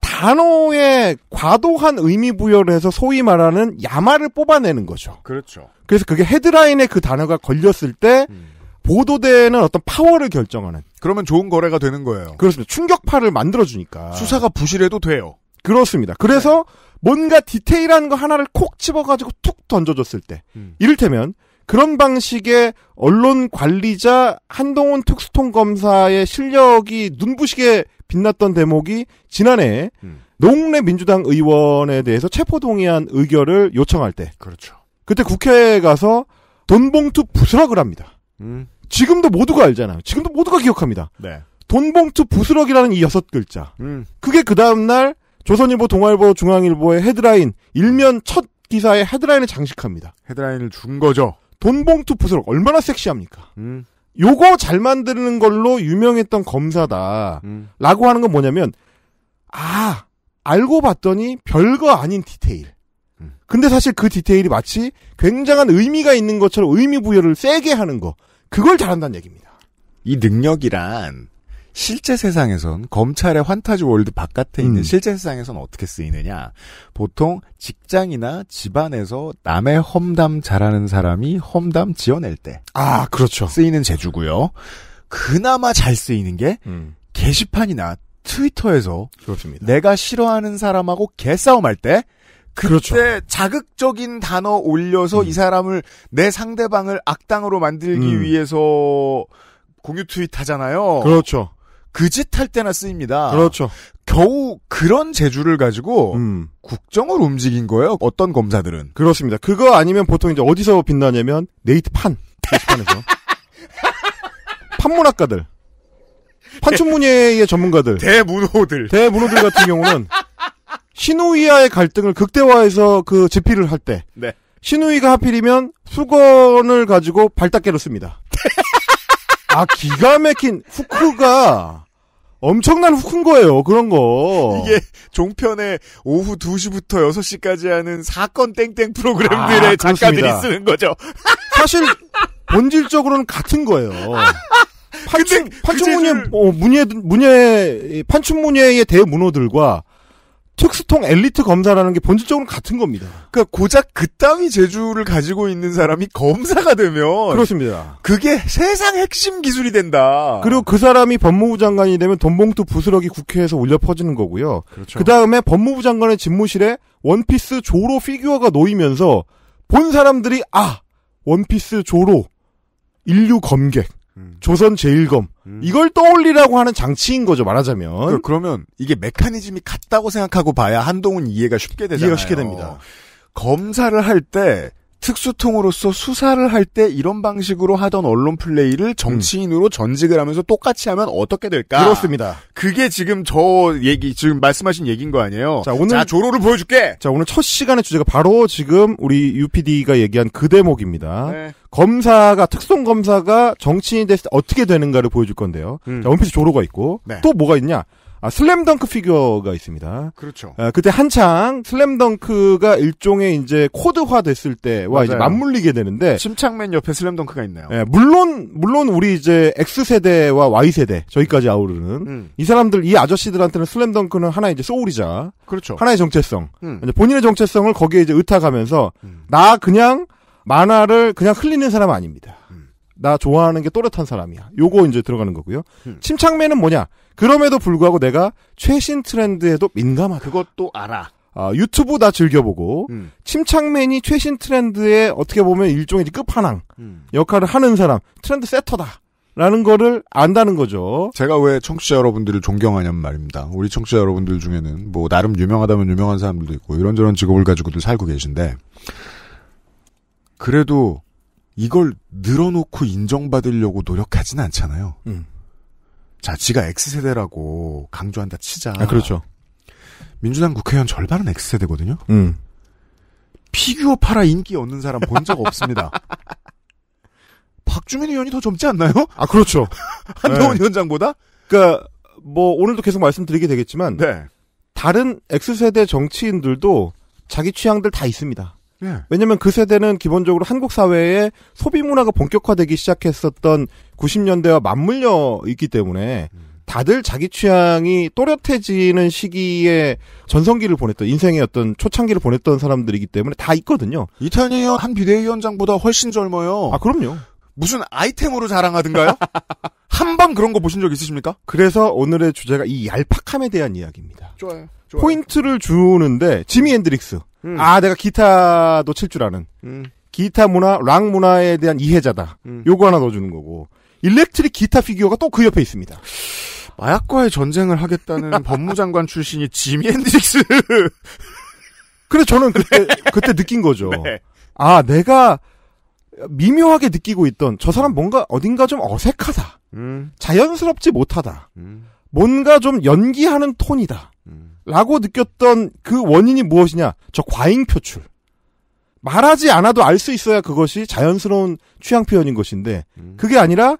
단어에 과도한 의미 부여를 해서 소위 말하는 야마를 뽑아내는 거죠. 그렇죠. 그래서 그게 헤드라인에 그 단어가 걸렸을 때 음. 보도되는 어떤 파워를 결정하는. 그러면 좋은 거래가 되는 거예요. 그렇습니다. 충격파를 만들어주니까. 수사가 부실해도 돼요. 그렇습니다. 그래서 네. 뭔가 디테일한 거 하나를 콕 집어가지고 툭 던져줬을 때. 음. 이를테면 그런 방식의 언론 관리자 한동훈 특수통 검사의 실력이 눈부시게 빛났던 대목이 지난해 음. 농래 민주당 의원에 대해서 체포동의안 의결을 요청할 때. 그렇죠. 그때 국회에 가서 돈봉투 부스럭을 합니다. 음. 지금도 모두가 알잖아요. 지금도 모두가 기억합니다. 네. 돈봉투 부스럭이라는 이 여섯 글자. 음. 그게 그 다음날 조선일보, 동아일보, 중앙일보의 헤드라인, 일면 첫 기사의 헤드라인을 장식합니다. 헤드라인을 준 거죠. 돈봉투 부스럭 얼마나 섹시합니까? 음. 요거 잘 만드는 걸로 유명했던 검사다라고 하는 건 뭐냐면 아 알고 봤더니 별거 아닌 디테일. 음. 근데 사실 그 디테일이 마치 굉장한 의미가 있는 것처럼 의미 부여를 세게 하는 거. 그걸 잘한다는 얘기입니다. 이 능력이란 실제 세상에선 검찰의 환타지 월드 바깥에 있는 음. 실제 세상에선 어떻게 쓰이느냐. 보통 직장이나 집안에서 남의 험담 잘하는 사람이 험담 지어낼 때. 아, 그렇죠. 쓰이는 재주고요. 그나마 잘 쓰이는 게 음. 게시판이나 트위터에서 그렇습니다. 내가 싫어하는 사람하고 개싸움할 때 그때 그렇죠. 자극적인 단어 올려서 음. 이 사람을 내 상대방을 악당으로 만들기 음. 위해서 공유 트윗 하잖아요. 그렇죠. 그짓할 때나 쓰입니다. 그렇죠. 겨우 그런 재주를 가지고 음. 국정을 움직인 거예요. 어떤 검사들은 그렇습니다. 그거 아니면 보통 이제 어디서 빛나냐면 네이트 판 게시판에서 판문학가들 판춘문예의 전문가들 대문호들 대문호들 같은 경우는 신우이와의 갈등을 극대화해서 그 집필을 할 때. 네. 신우이가 하필이면 수건을 가지고 발닦개로 씁니다. 아 기가 막힌 후크가 엄청난 후크인 거예요. 그런 거. 이게 종편에 오후 2시부터 6시까지 하는 사건 땡땡 프로그램들의 아, 작가들이 쓰는 거죠. 사실 본질적으로는 같은 거예요. 판춘, 그 판춘문예, 그 재질... 어, 문예, 문예, 판춘문예의 대문호들과 특수통 엘리트 검사라는 게 본질적으로 같은 겁니다. 그러니까 고작 그따위 재주를 가지고 있는 사람이 검사가 되면 그렇습니다. 그게 세상 핵심 기술이 된다. 그리고 그 사람이 법무부 장관이 되면 돈봉투 부스러기 국회에서 울려 퍼지는 거고요. 그렇죠. 그다음에 법무부 장관의 집무실에 원피스 조로 피규어가 놓이면서 본 사람들이 아 원피스 조로 인류 검객 음. 조선 제일검 음. 이걸 떠올리라고 하는 장치인 거죠 말하자면. 그, 그러면 이게 메커니즘이 같다고 생각하고 봐야 한동훈 이해가 쉽게 되잖아요. 이해가 쉽게 됩니다. 검사를 할때 특수통으로서 수사를 할 때 이런 방식으로 하던 언론 플레이를 정치인으로 음. 전직을 하면서 똑같이 하면 어떻게 될까? 그렇습니다. 그게 지금 저 얘기 지금 말씀하신 얘기인 거 아니에요? 자 오늘 자, 조로를 보여줄게. 자 오늘 첫 시간의 주제가 바로 지금 우리 UPD가 얘기한 그 대목입니다. 네. 검사가 특송 검사가 정치인이 됐을 때 어떻게 되는가를 보여줄 건데요. 음. 자 원피스 조로가 있고 네. 또 뭐가 있냐? 아, 슬램덩크 피규어가 있습니다. 그렇죠. 아, 그때 한창 슬램덩크가 일종의 이제 코드화 됐을 때와 이제 맞물리게 되는데 침착맨 옆에 슬램덩크가 있네요. 예, 물론 물론 우리 이제 X 세대와 Y 세대 저희까지 아우르는 음. 이 사람들 이 아저씨들한테는 슬램덩크는 하나 이제 소울이자 그렇죠. 하나의 정체성. 음. 본인의 정체성을 거기에 이제 의탁하면서 음. 나 그냥 만화를 그냥 흘리는 사람 아닙니다. 나 좋아하는 게 또렷한 사람이야. 요거 이제 들어가는 거고요. 음. 침착맨은 뭐냐? 그럼에도 불구하고 내가 최신 트렌드에도 민감하다. 그것도 알아. 아, 유튜브 다 즐겨보고 음. 침착맨이 최신 트렌드에 어떻게 보면 일종의 끝판왕 음. 역할을 하는 사람, 트렌드 세터다. 라는 거를 안다는 거죠. 제가 왜 청취자 여러분들을 존경하냐는 말입니다. 우리 청취자 여러분들 중에는 뭐 나름 유명하다면 유명한 사람들도 있고 이런저런 직업을 가지고도 살고 계신데 그래도 이걸 늘어놓고 인정받으려고 노력하진 않잖아요. 음. 자, 지가 X세대라고 강조한다 치자. 아, 그렇죠. 민주당 국회의원 절반은 X세대거든요. 음. 피규어 팔아 인기 얻는 사람 본 적 없습니다. 박주민 의원이 더 젊지 않나요? 아, 그렇죠. 한동훈 네. 위원장보다? 그니까, 뭐, 오늘도 계속 말씀드리게 되겠지만, 네. 다른 X세대 정치인들도 자기 취향들 다 있습니다. 예. 왜냐하면 그 세대는 기본적으로 한국 사회에 소비 문화가 본격화되기 시작했었던 90년대와 맞물려 있기 때문에 음. 다들 자기 취향이 또렷해지는 시기에 전성기를 보냈던 인생의 어떤 초창기를 보냈던 사람들이기 때문에 다 있거든요. 이탄희 한 비대위원장보다 훨씬 젊어요. 아 그럼요. 무슨 아이템으로 자랑하든가요? 한방 그런 거 보신 적 있으십니까? 그래서 오늘의 주제가 이 얄팍함에 대한 이야기입니다. 좋아요. 좋아요. 포인트를 주는데 지미 앤드릭스. 음. 아 내가 기타도 칠 줄 아는. 음. 기타 문화, 락 문화에 대한 이해자다. 음. 요거 하나 넣어주는 거고. 일렉트릭 기타 피규어가 또 그 옆에 있습니다. 마약과의 전쟁을 하겠다는 법무장관 출신이 지미 앤드릭스. 그래 저는 그때 네. 그때 느낀 거죠. 네. 아 내가 미묘하게 느끼고 있던 저 사람 뭔가 어딘가 좀 어색하다. 음. 자연스럽지 못하다. 음. 뭔가 좀 연기하는 톤이다. 라고 느꼈던 그 원인이 무엇이냐? 저 과잉 표출. 말하지 않아도 알 수 있어야 그것이 자연스러운 취향 표현인 것인데 음. 그게 아니라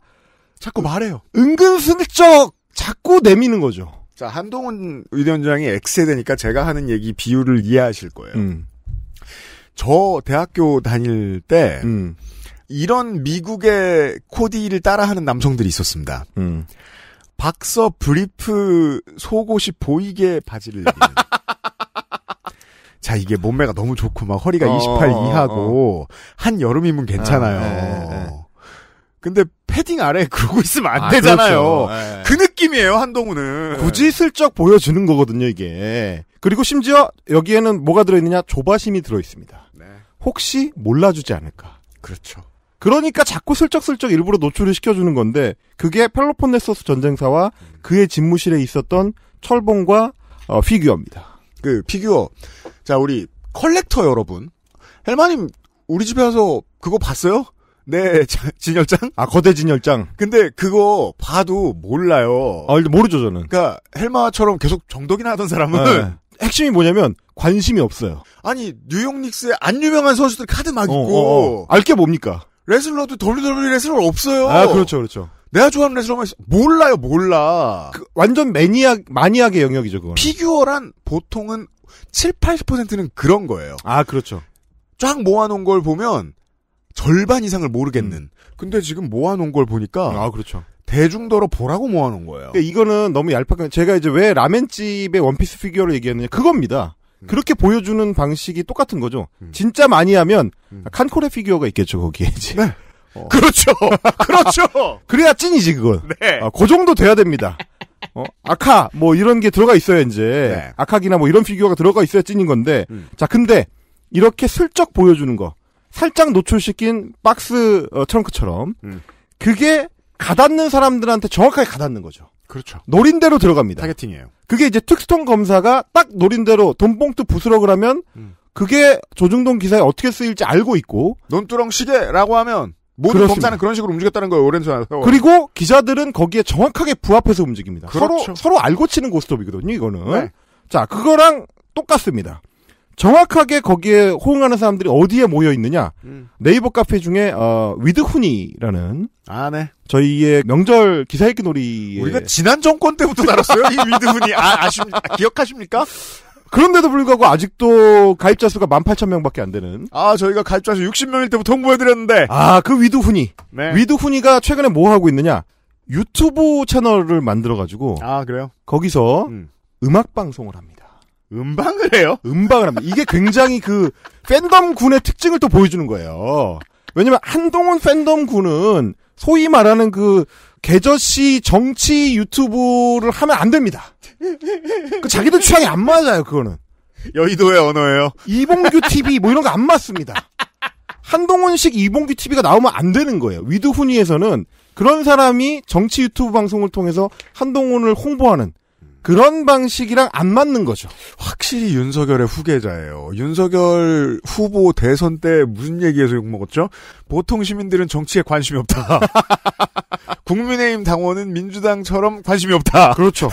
자꾸 말해요. 은근슬쩍 자꾸 내미는 거죠. 자 한동훈 의원장이 X세대니까 제가 하는 얘기 비율을 이해하실 거예요. 음. 저 대학교 다닐 때 음. 이런 미국의 코디를 따라하는 남성들이 있었습니다. 음. 박서 브리프 속옷이 보이게 바지를 입는. 자, 이게 몸매가 너무 좋고, 막 허리가 어, 28 어, 어. 이하고, 어. 한 여름이면 괜찮아요. 아, 네, 네, 네. 근데 패딩 아래 그러고 있으면 안 아, 되잖아요. 그렇죠. 네. 그 느낌이에요, 한동훈은. 굳이 슬쩍 보여주는 거거든요, 이게. 그리고 심지어 여기에는 뭐가 들어있느냐? 조바심이 들어있습니다. 네. 혹시 몰라주지 않을까. 그렇죠. 그러니까 자꾸 슬쩍슬쩍 일부러 노출을 시켜주는 건데 그게 펠로폰네소스 전쟁사와 그의 집무실에 있었던 철봉과 어, 피규어입니다. 그 피규어 자 우리 컬렉터 여러분 헬마님 우리 집에 와서 그거 봤어요? 네 진열장? 아 거대 진열장. 근데 그거 봐도 몰라요. 아 모르죠 저는. 그러니까 헬마처럼 계속 정독이나 하던 사람은 네. 핵심이 뭐냐면 관심이 없어요. 아니 뉴욕 닉스의 안 유명한 선수들 카드 막 어, 있고 어, 어, 어. 알게 뭡니까? 레슬러도 WWE 레슬러 없어요. 아, 그렇죠, 그렇죠. 내가 좋아하는 레슬러만 있어. 몰라요, 몰라. 그 완전 매니아마니아의 영역이죠, 그건. 피규어란 보통은 7, 80%는 그런 거예요. 아, 그렇죠. 쫙 모아놓은 걸 보면 절반 이상을 모르겠는. 음. 근데 지금 모아놓은 걸 보니까. 아, 그렇죠. 대중도로 보라고 모아놓은 거예요. 그러 그러니까 이거는 너무 얄팍한, 제가 이제 왜 라멘집의 원피스 피규어를 얘기했느냐. 그겁니다. 음. 그렇게 보여주는 방식이 똑같은 거죠. 음. 진짜 많이 하면 음. 칸코레 피규어가 있겠죠 거기에 이제. 네. 어. 그렇죠. 그렇죠. 그래야 찐이지 그건. 네. 아, 그 정도 돼야 됩니다. 어? 아카 뭐 이런 게 들어가 있어야 이제 네. 아카기나 뭐 이런 피규어가 들어가 있어야 찐인 건데. 음. 자 근데 이렇게 슬쩍 보여주는 거 살짝 노출시킨 박스 어, 트렁크처럼 음. 그게 가닿는 사람들한테 정확하게 가닿는 거죠. 그렇죠. 노린대로 들어갑니다. 타겟팅이에요. 그게 이제 특수통 검사가 딱 노린대로 돈봉투 부스러그 하면 음. 그게 조중동 기사에 어떻게 쓰일지 알고 있고 논두렁 시계라고 하면 모든 그 검사는 그런 식으로 움직였다는 거예요. 오랜수나 그리고 기자들은 거기에 정확하게 부합해서 움직입니다. 그렇죠. 서로 서로 알고 치는 고스톱이거든요. 이거는 네. 자 그거랑 똑같습니다. 정확하게 거기에 호응하는 사람들이 어디에 모여 있느냐. 음. 네이버 카페 중에 어, 위드훈이라는 아, 네. 저희의 명절 기사 읽기 놀이 우리가 지난 정권 때부터 다뤘어요. 이 위드훈이 아, 아십 기억하십니까? 그런데도 불구하고 아직도 가입자 수가 18,000명밖에 안 되는. 아, 저희가 가입자 수 60명일 때부터 홍보해드렸는데. 아, 그 위드훈이. 네. 위드훈이가 최근에 뭐 하고 있느냐. 유튜브 채널을 만들어가지고. 아, 그래요? 거기서 음. 음악 방송을 합니다. 음방을 해요? 음방을 합니다. 이게 굉장히 그 팬덤 군의 특징을 또 보여주는 거예요. 왜냐면 한동훈 팬덤 군은 소위 말하는 그 개저씨 정치 유튜브를 하면 안 됩니다. 그 자기들 취향이 안 맞아요, 그거는. 여의도의 언어예요. 이봉규 TV 뭐 이런 거 안 맞습니다. 한동훈식 이봉규 TV가 나오면 안 되는 거예요. 위드훈이에서는 그런 사람이 정치 유튜브 방송을 통해서 한동훈을 홍보하는 그런 방식이랑 안 맞는 거죠. 확실히 윤석열의 후계자예요. 윤석열 후보 대선 때 무슨 얘기에서 욕먹었죠? 보통 시민들은 정치에 관심이 없다. 국민의힘 당원은 민주당처럼 관심이 없다. 그렇죠.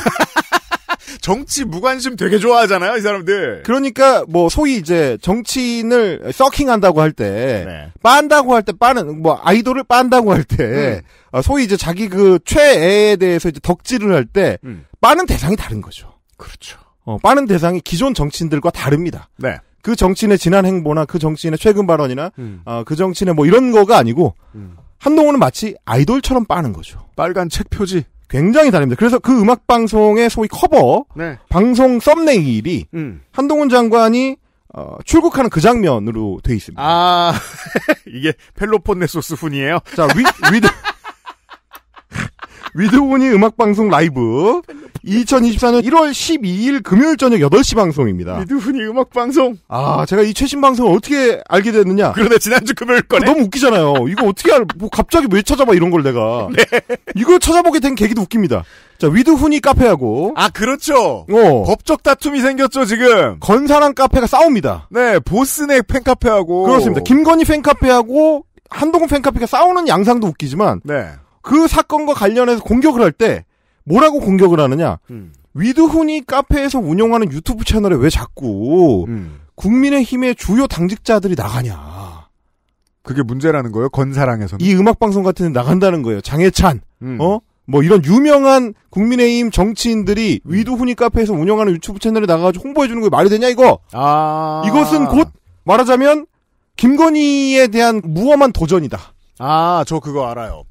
정치 무관심 되게 좋아하잖아요, 이 사람들. 그러니까 뭐 소위 이제 정치인을 서킹한다고 할 때, 네. 빤다고 할때 빠는 뭐 아이돌을 빤다고 할 때, 음. 어, 소위 이제 자기 그 최애에 대해서 이제 덕질을 할때 음. 빠는 대상이 다른 거죠. 그렇죠. 어, 빠는 대상이 기존 정치인들과 다릅니다. 네. 그 정치인의 지난 행보나 그 정치인의 최근 발언이나 음. 어, 그 정치인의 뭐 이런 거가 아니고 음. 한동훈은 마치 아이돌처럼 빠는 거죠. 빨간 책 표지. 굉장히 다릅니다. 그래서 그 음악 방송의 소위 커버 네. 방송 썸네일이 음. 한동훈 장관이 어, 출국하는 그 장면으로 돼 있습니다. 아 이게 펠로폰네소스 훈이에요. 자 위, 위드 위드온이 음악방송 라이브 2024년 1월 12일 금요일 저녁 8시 방송입니다. 위드온이 음악방송. 아, 제가 이 최신 방송을 어떻게 알게 됐느냐. 그러다 지난주 금요일 거네. 너무 웃기잖아요. 이거 어떻게 알, 뭐 갑자기 왜 찾아봐 이런 걸 내가. 네. 이거 찾아보게 된 계기도 웃깁니다. 자, 위드훈이 카페하고. 아, 그렇죠. 어. 법적 다툼이 생겼죠, 지금. 건사랑 카페가 싸웁니다. 네, 보스넥 팬카페하고. 그렇습니다. 김건희 팬카페하고 한동훈 팬카페가 싸우는 양상도 웃기지만. 네. 그 사건과 관련해서 공격을 할 때 뭐라고 공격을 하느냐? 음. 위드훈이 카페에서 운영하는 유튜브 채널에 왜 자꾸 음. 국민의힘의 주요 당직자들이 나가냐? 그게 문제라는 거예요. 건사랑에서이 음악 방송 같은 데 나간다는 거예요. 장해찬, 음. 어? 뭐 이런 유명한 국민의힘 정치인들이 음. 위드훈이 카페에서 운영하는 유튜브 채널에 나가가지고 홍보해 주는 게 말이 되냐 이거? 아... 이것은 곧 말하자면 김건희에 대한 무엄한 도전이다. 아, 저 그거 알아요.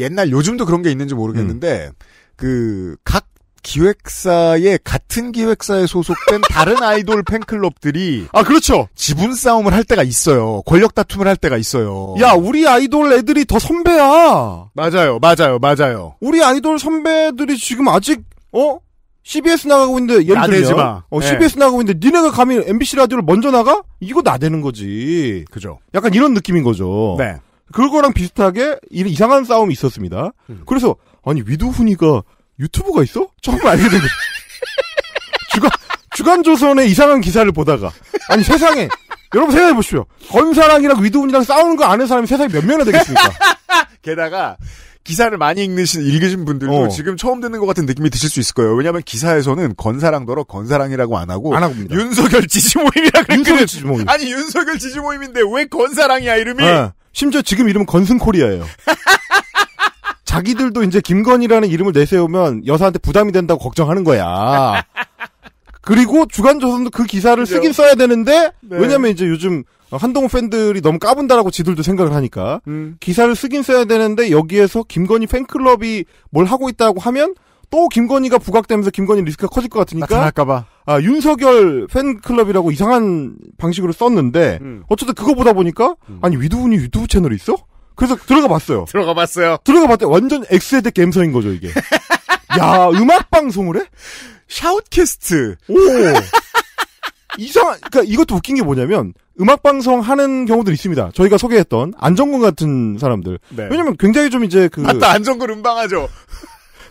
옛날 요즘도 그런 게 있는지 모르겠는데 음. 그각 기획사의 같은 기획사에 소속된 다른 아이돌 팬클럽들이 아 그렇죠 지분 싸움을 할 때가 있어요 권력 다툼을 할 때가 있어요 야 우리 아이돌 애들이 더 선배야 맞아요 맞아요 맞아요 우리 아이돌 선배들이 지금 아직 어 CBS 나가고 있는데 예를 들면 어, 네. CBS 네. 나가고 있는데 니네가 감히 MBC 라디오를 먼저 나가 이거 나대는 거지 그죠 약간 이런 느낌인 거죠 네 그거랑 비슷하게 이상한 런이 싸움이 있었습니다. 음. 그래서 아니 위도훈이가 유튜브가 있어? 처음 알게 된거예 주간 주간 조선의 이상한 기사를 보다가 아니 세상에 여러분 생각해 보십시오. 건사랑이랑 위도훈이랑 싸우는 거 아는 사람이 세상에 몇 명이나 되겠습니까? 게다가 기사를 많이 읽으신, 읽으신 분들도 어. 지금 처음 듣는 것 같은 느낌이 드실 수 있을 거예요. 왜냐하면 기사에서는 건사랑더러 건사랑이라고 안 하고 안 윤석열 지지모임이라고 윤석열 지지모임. 아니 윤석열 지지모임인데 왜 건사랑이야 이름이? 어. 심지어 지금 이름은 건승코리아예요. 자기들도 이제 김건이라는 이름을 내세우면 여사한테 부담이 된다고 걱정하는 거야. 그리고 주간조선도 그 기사를 쓰긴 써야 되는데 네. 왜냐면 이제 요즘 한동훈 팬들이 너무 까분다라고 지들도 생각을 하니까 음. 기사를 쓰긴 써야 되는데 여기에서 김건희 팬클럽이 뭘 하고 있다고 하면 또 김건희가 부각되면서 김건희 리스크가 커질 것 같으니까 나타날까봐 아, 윤석열 팬클럽이라고 이상한 방식으로 썼는데 음. 어쨌든 그거 보다 보니까 음. 아니 위두분이 유튜브 채널이 있어? 그래서 들어가 봤어요. 들어가 봤어요. 들어가 봤대 완전 엑스세대 갬서인 거죠 이게. 야 음악 방송을 해? 샤웃캐스트. 오. 이상, 한 그니까 이것도 웃긴 게 뭐냐면, 음악방송 하는 경우들 있습니다. 저희가 소개했던 안정근 같은 사람들. 네. 왜냐면 굉장히 좀 이제 그. 맞다, 아, 안정근 음방하죠.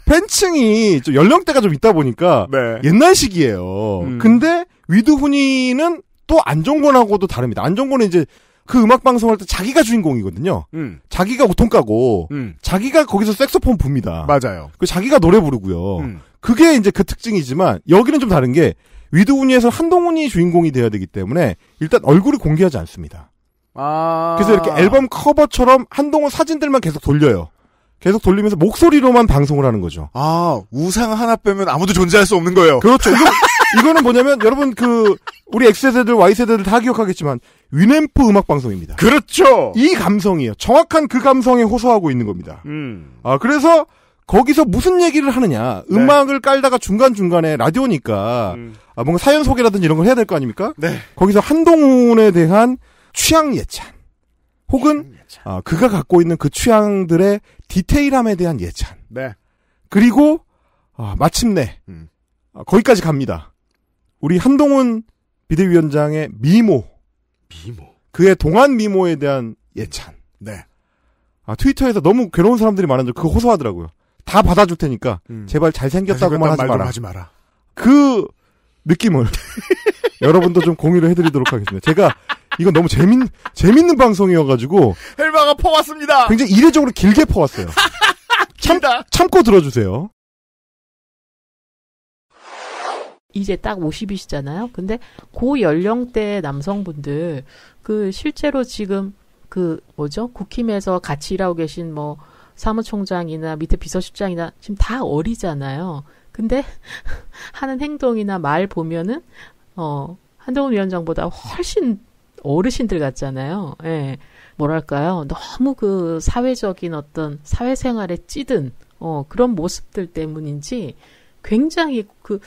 팬층이 좀 연령대가 좀 있다 보니까 네. 옛날식이에요. 음. 근데 위드훈이는 또안종권하고도 다릅니다. 안종권은 이제 그 음악 방송할 때 자기가 주인공이거든요. 음. 자기가 우통까고 음. 자기가 거기서 색소폰 붑니다. 맞아요. 그 자기가 노래 부르고요. 음. 그게 이제 그 특징이지만 여기는 좀 다른 게 위드훈이에서 한동훈이 주인공이 되어야 되기 때문에 일단 얼굴을 공개하지 않습니다. 아~ 그래서 이렇게 앨범 커버처럼 한동훈 사진들만 계속 돌려요. 계속 돌리면서 목소리로만 방송을 하는 거죠. 아, 우상 하나 빼면 아무도 존재할 수 없는 거예요. 그렇죠. 이거, 이거는 뭐냐면 여러분 그 우리 X세대들 Y세대들 다 기억하겠지만 위넴프 음악 방송입니다. 그렇죠. 이 감성이에요. 정확한 그 감성에 호소하고 있는 겁니다. 음. 아, 그래서 거기서 무슨 얘기를 하느냐. 네. 음악을 깔다가 중간중간에 라디오니까 음. 아, 뭔가 사연 소개라든지 이런 걸 해야 될 거 아닙니까? 네. 거기서 한동훈에 대한 취향 예찬. 혹은 아, 그가 갖고 있는 그 취향들의 디테일함에 대한 예찬. 네. 그리고 아, 마침내 음. 아, 거기까지 갑니다. 우리 한동훈 비대위원장의 미모. 미모. 그의 동안 미모에 대한 예찬. 네. 아, 트위터에서 너무 괴로운 사람들이 많은데 그거 호소하더라고요. 다 받아줄 테니까 음. 제발 잘생겼다고만 하지 마라. 하지 마라. 그 느낌을 여러분도 좀 공유를 해드리도록 하겠습니다. 제가 이건 너무 재밌 재밌는 방송이어가지고 헬마가 퍼왔습니다. 굉장히 이례적으로 길게 퍼왔어요. 참, 참고 들어주세요. 이제 딱 50이시잖아요. 근데 고 연령대 남성분들 그 실제로 지금 그 뭐죠? 국힘에서 같이 일하고 계신 뭐 사무총장이나 밑에 비서실장이나 지금 다 어리잖아요. 근데 하는 행동이나 말 보면은 어 한동훈 위원장보다 훨씬 어르신들 같잖아요. 예. 뭐랄까요. 너무 그 사회적인 어떤 사회생활에 찌든, 어, 그런 모습들 때문인지 굉장히 그,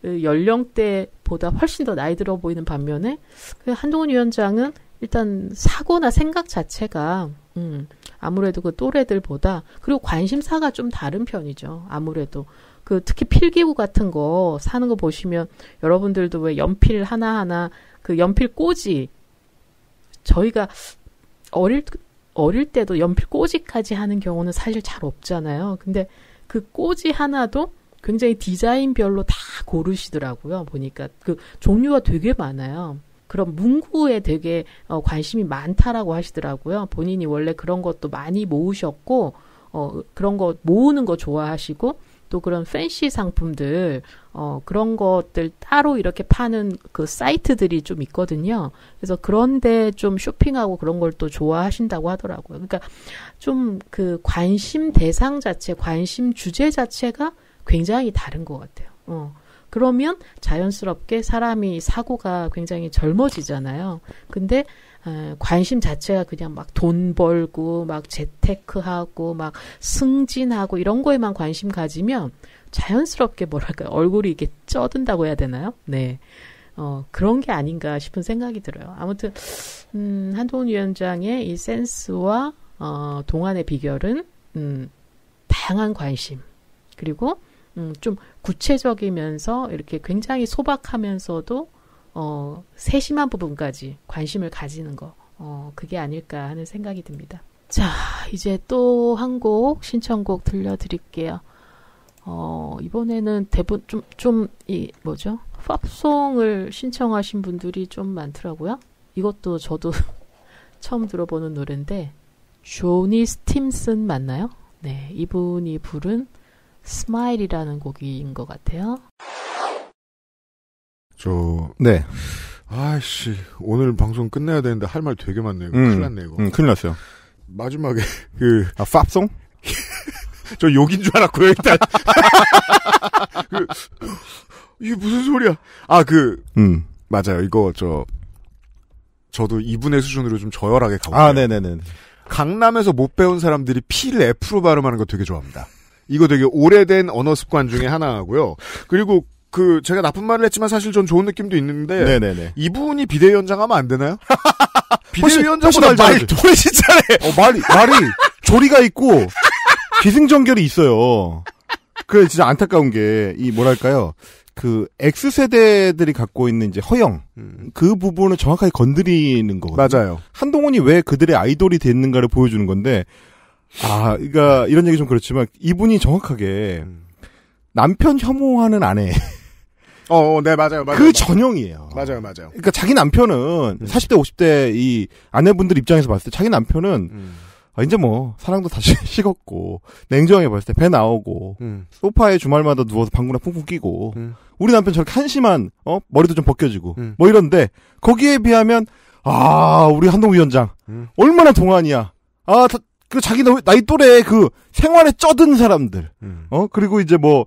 그, 연령대보다 훨씬 더 나이 들어 보이는 반면에 그 한동훈 위원장은 일단 사고나 생각 자체가 음, 아무래도 그 또래들보다 그리고 관심사가 좀 다른 편이죠. 아무래도 그 특히 필기구 같은 거 사는 거 보시면 여러분들도 왜 연필 하나하나 그 연필 꽂이 저희가 어릴 어릴 때도 연필 꼬지까지 하는 경우는 사실 잘 없잖아요. 근데 그 꼬지 하나도 굉장히 디자인별로 다 고르시더라고요. 보니까 그 종류가 되게 많아요. 그런 문구에 되게 어, 관심이 많다라고 하시더라고요. 본인이 원래 그런 것도 많이 모으셨고 어, 그런 거 모으는 거 좋아하시고 또 그런 팬시 상품들 어 그런 것들 따로 이렇게 파는 그 사이트들이 좀 있거든요. 그래서 그런데 좀 쇼핑하고 그런 걸 또 좋아하신다고 하더라고요. 그러니까 좀 그 관심 대상 자체, 관심 주제 자체가 굉장히 다른 것 같아요. 어. 그러면 자연스럽게 사람이 사고가 굉장히 젊어지잖아요. 근데 예, 관심 자체가 그냥 막 돈 벌고 막 재테크하고 막 승진하고 이런 거에만 관심 가지면 자연스럽게 뭐랄까 얼굴이 이게 쪄든다고 해야 되나요? 네. 어, 그런 게 아닌가 싶은 생각이 들어요. 아무튼, 음, 한동훈 위원장의 이 센스와, 어, 동안의 비결은, 음, 다양한 관심. 그리고, 음, 좀 구체적이면서 이렇게 굉장히 소박하면서도 어, 세심한 부분까지 관심을 가지는 거, 어, 그게 아닐까 하는 생각이 듭니다. 자, 이제 또 한 곡 신청곡 들려드릴게요. 어, 이번에는 대본 좀, 좀, 이, 뭐죠? 팝송을 신청하신 분들이 좀 많더라고요. 이것도 저도 처음 들어보는 노래인데, 조니 스팀슨 맞나요? 네, 이분이 부른 스마일이라는 곡인 것 같아요. 저. 네. 아씨 오늘 방송 끝내야 되는데 할 말 되게 많네요. 음, 큰일 났네, 이거. 음, 큰일 났어요. 마지막에, 그. 아, 팝송? 저 욕인 줄 알았고요, 일단. 그, 이게 무슨 소리야. 아, 그. 음. 맞아요. 이거, 저. 저도 이분의 수준으로 좀 저열하게 가고. 아, 네네네. 강남에서 못 배운 사람들이 피를 F로 발음하는 거 되게 좋아합니다. 이거 되게 오래된 언어 습관 중에 하나고요. 그리고 그 제가 나쁜 말을 했지만 사실 전 좋은 느낌도 있는데 네네네. 이분이 비대위원장 하면 안 되나? 요 비대위원장보다 말이 훨씬 잘해. 어, 말이 말이 조리가 있고 기승전결이 있어요. 그래 진짜 안타까운 게 이 뭐랄까요? 그 X 세대들이 갖고 있는 이제 허영 음. 그 부분을 정확하게 건드리는 거거든요. 맞아요. 한동훈이 왜 그들의 아이돌이 됐는가를 보여주는 건데 아, 그러니까 이런 얘기 좀 그렇지만 이분이 정확하게 음. 남편 혐오하는 아내 어, 어, 네, 맞아요, 맞아요. 그 전형이에요. 맞아요, 맞아요. 그니까 자기 남편은 음. 40대, 50대 이 아내분들 입장에서 봤을 때 자기 남편은 음. 아, 이제 뭐 사랑도 다시 식었고 냉정해 봤을 때 배 나오고 음. 소파에 주말마다 누워서 방구나 푹푹 끼고 음. 우리 남편 저렇게 한심한 어 머리도 좀 벗겨지고 음. 뭐 이런데 거기에 비하면 아 우리 한동 위원장 음. 얼마나 동안이야 아 다, 그리고 자기 나이 또래 그 생활에 쩌든 사람들, 음. 어 그리고 이제 뭐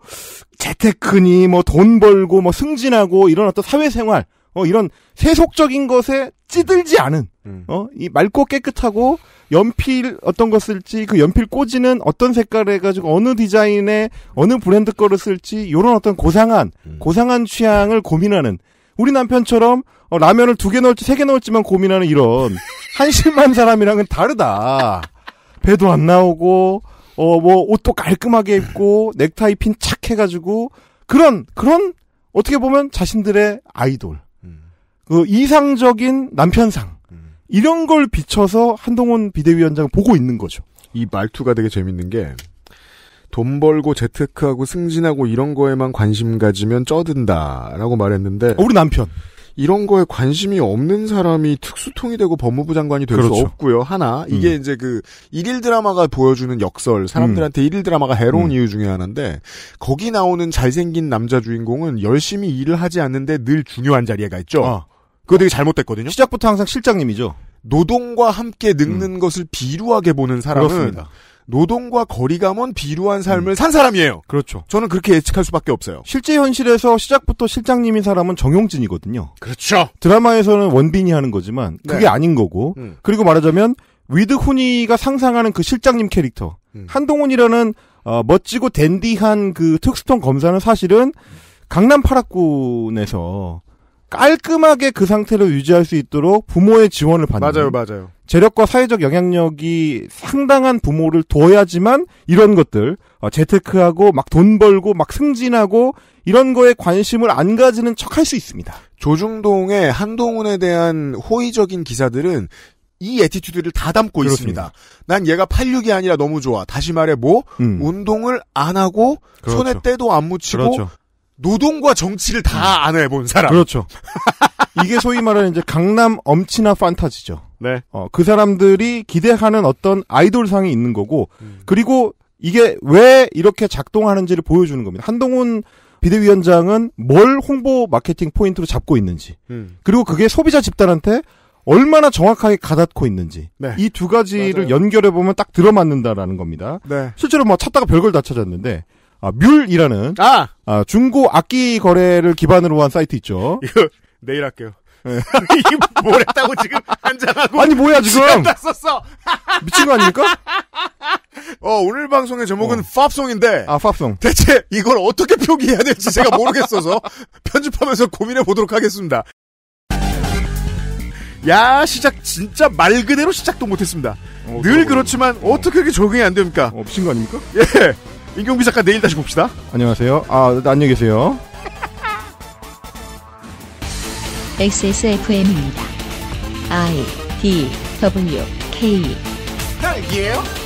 재테크니 뭐 돈 벌고 뭐 승진하고 이런 어떤 사회생활, 어 이런 세속적인 것에 찌들지 않은, 음. 어이 맑고 깨끗하고 연필 어떤 것 쓸지 그 연필 꽂이는 어떤 색깔 해가지고 어느 디자인에 어느 브랜드 거를 쓸지 요런 어떤 고상한 음. 고상한 취향을 고민하는 우리 남편처럼 어, 라면을 두 개 넣을지 세 개 넣을지만 고민하는 이런 한심한 사람이랑은 다르다. 배도 안 나오고 어 뭐 옷도 깔끔하게 입고 넥타이 핀 착해가지고 그런 그런 어떻게 보면 자신들의 아이돌 음. 그 이상적인 남편상 음. 이런 걸 비춰서 한동훈 비대위원장 보고 있는 거죠. 이 말투가 되게 재밌는 게. 돈 벌고 재테크하고 승진하고 이런 거에만 관심 가지면 쪄든다라고 말했는데 어, 우리 남편 이런 거에 관심이 없는 사람이 특수통이 되고 법무부 장관이 될수 그렇죠. 없고요. 하나 이게 음. 이제 그 일일 드라마가 보여주는 역설 사람들한테 음. 일일 드라마가 해로운 음. 이유 중에 하나인데 거기 나오는 잘생긴 남자 주인공은 열심히 일을 하지 않는데 늘 중요한 자리에 가 있죠. 아. 그거 되게 잘못됐거든요. 시작부터 항상 실장님이죠. 노동과 함께 늙는 음. 것을 비루하게 보는 사람은 그렇습니다. 노동과 거리가 먼 비루한 삶을 음. 산 사람이에요. 그렇죠. 저는 그렇게 예측할 수밖에 없어요. 실제 현실에서 시작부터 실장님인 사람은 정용진이거든요. 그렇죠. 드라마에서는 원빈이 하는 거지만 네. 그게 네. 아닌 거고 음. 그리고 말하자면 위드 후니가 상상하는 그 실장님 캐릭터 음. 한동훈이라는 어, 멋지고 댄디한 그 특수통 검사는 사실은 강남 파락군에서 깔끔하게 그 상태를 유지할 수 있도록 부모의 지원을 받는 맞아요, 맞아요. 재력과 사회적 영향력이 상당한 부모를 둬야지만 이런 것들 어, 재테크하고 막 돈 벌고 막 승진하고 이런 거에 관심을 안 가지는 척할 수 있습니다. 조중동의 한동훈에 대한 호의적인 기사들은 이 에티튜드를 다 담고 그렇습니다. 있습니다. 난 얘가 86이 아니라 너무 좋아. 다시 말해 뭐 음. 운동을 안 하고 그렇죠. 손에 때도 안 묻히고 그렇죠. 노동과 정치를 다안 음. 해본 사람. 그렇죠. 이게 소위 말하는 이제 강남 엄치나 판타지죠. 네. 어, 그 사람들이 기대하는 어떤 아이돌상이 있는 거고, 음. 그리고 이게 왜 이렇게 작동하는지를 보여주는 겁니다. 한동훈 비대위원장은 뭘 홍보 마케팅 포인트로 잡고 있는지, 음. 그리고 그게 소비자 집단한테 얼마나 정확하게 가닿고 있는지 네. 이두 가지를 연결해 보면 딱 들어맞는다라는 겁니다. 네. 실제로 뭐 찾다가 별걸 다 찾았는데 아, 뮬이라는 아! 아 중고 악기 거래를 기반으로 한 사이트 있죠. 이거 내일 할게요. 네. 이뭘 했다고 지금 한장하고 아니 뭐야 지금 썼어 미친 거 아닙니까? 어 오늘 방송의 제목은 어. 팝송인데 아 팝송 대체 이걸 어떻게 표기해야 될지 제가 모르겠어서 편집하면서 고민해 보도록 하겠습니다 야 시작 진짜 말 그대로 시작도 못했습니다 어, 늘 그렇지만 어떻게 그렇게 적응이 안 됩니까? 어, 미친 거 아닙니까? 예 임경비 작가 내일 다시 봅시다. 안녕하세요. 아, 안녕히 계세요. XSFM입니다. I D W K. 딸기예요? 아,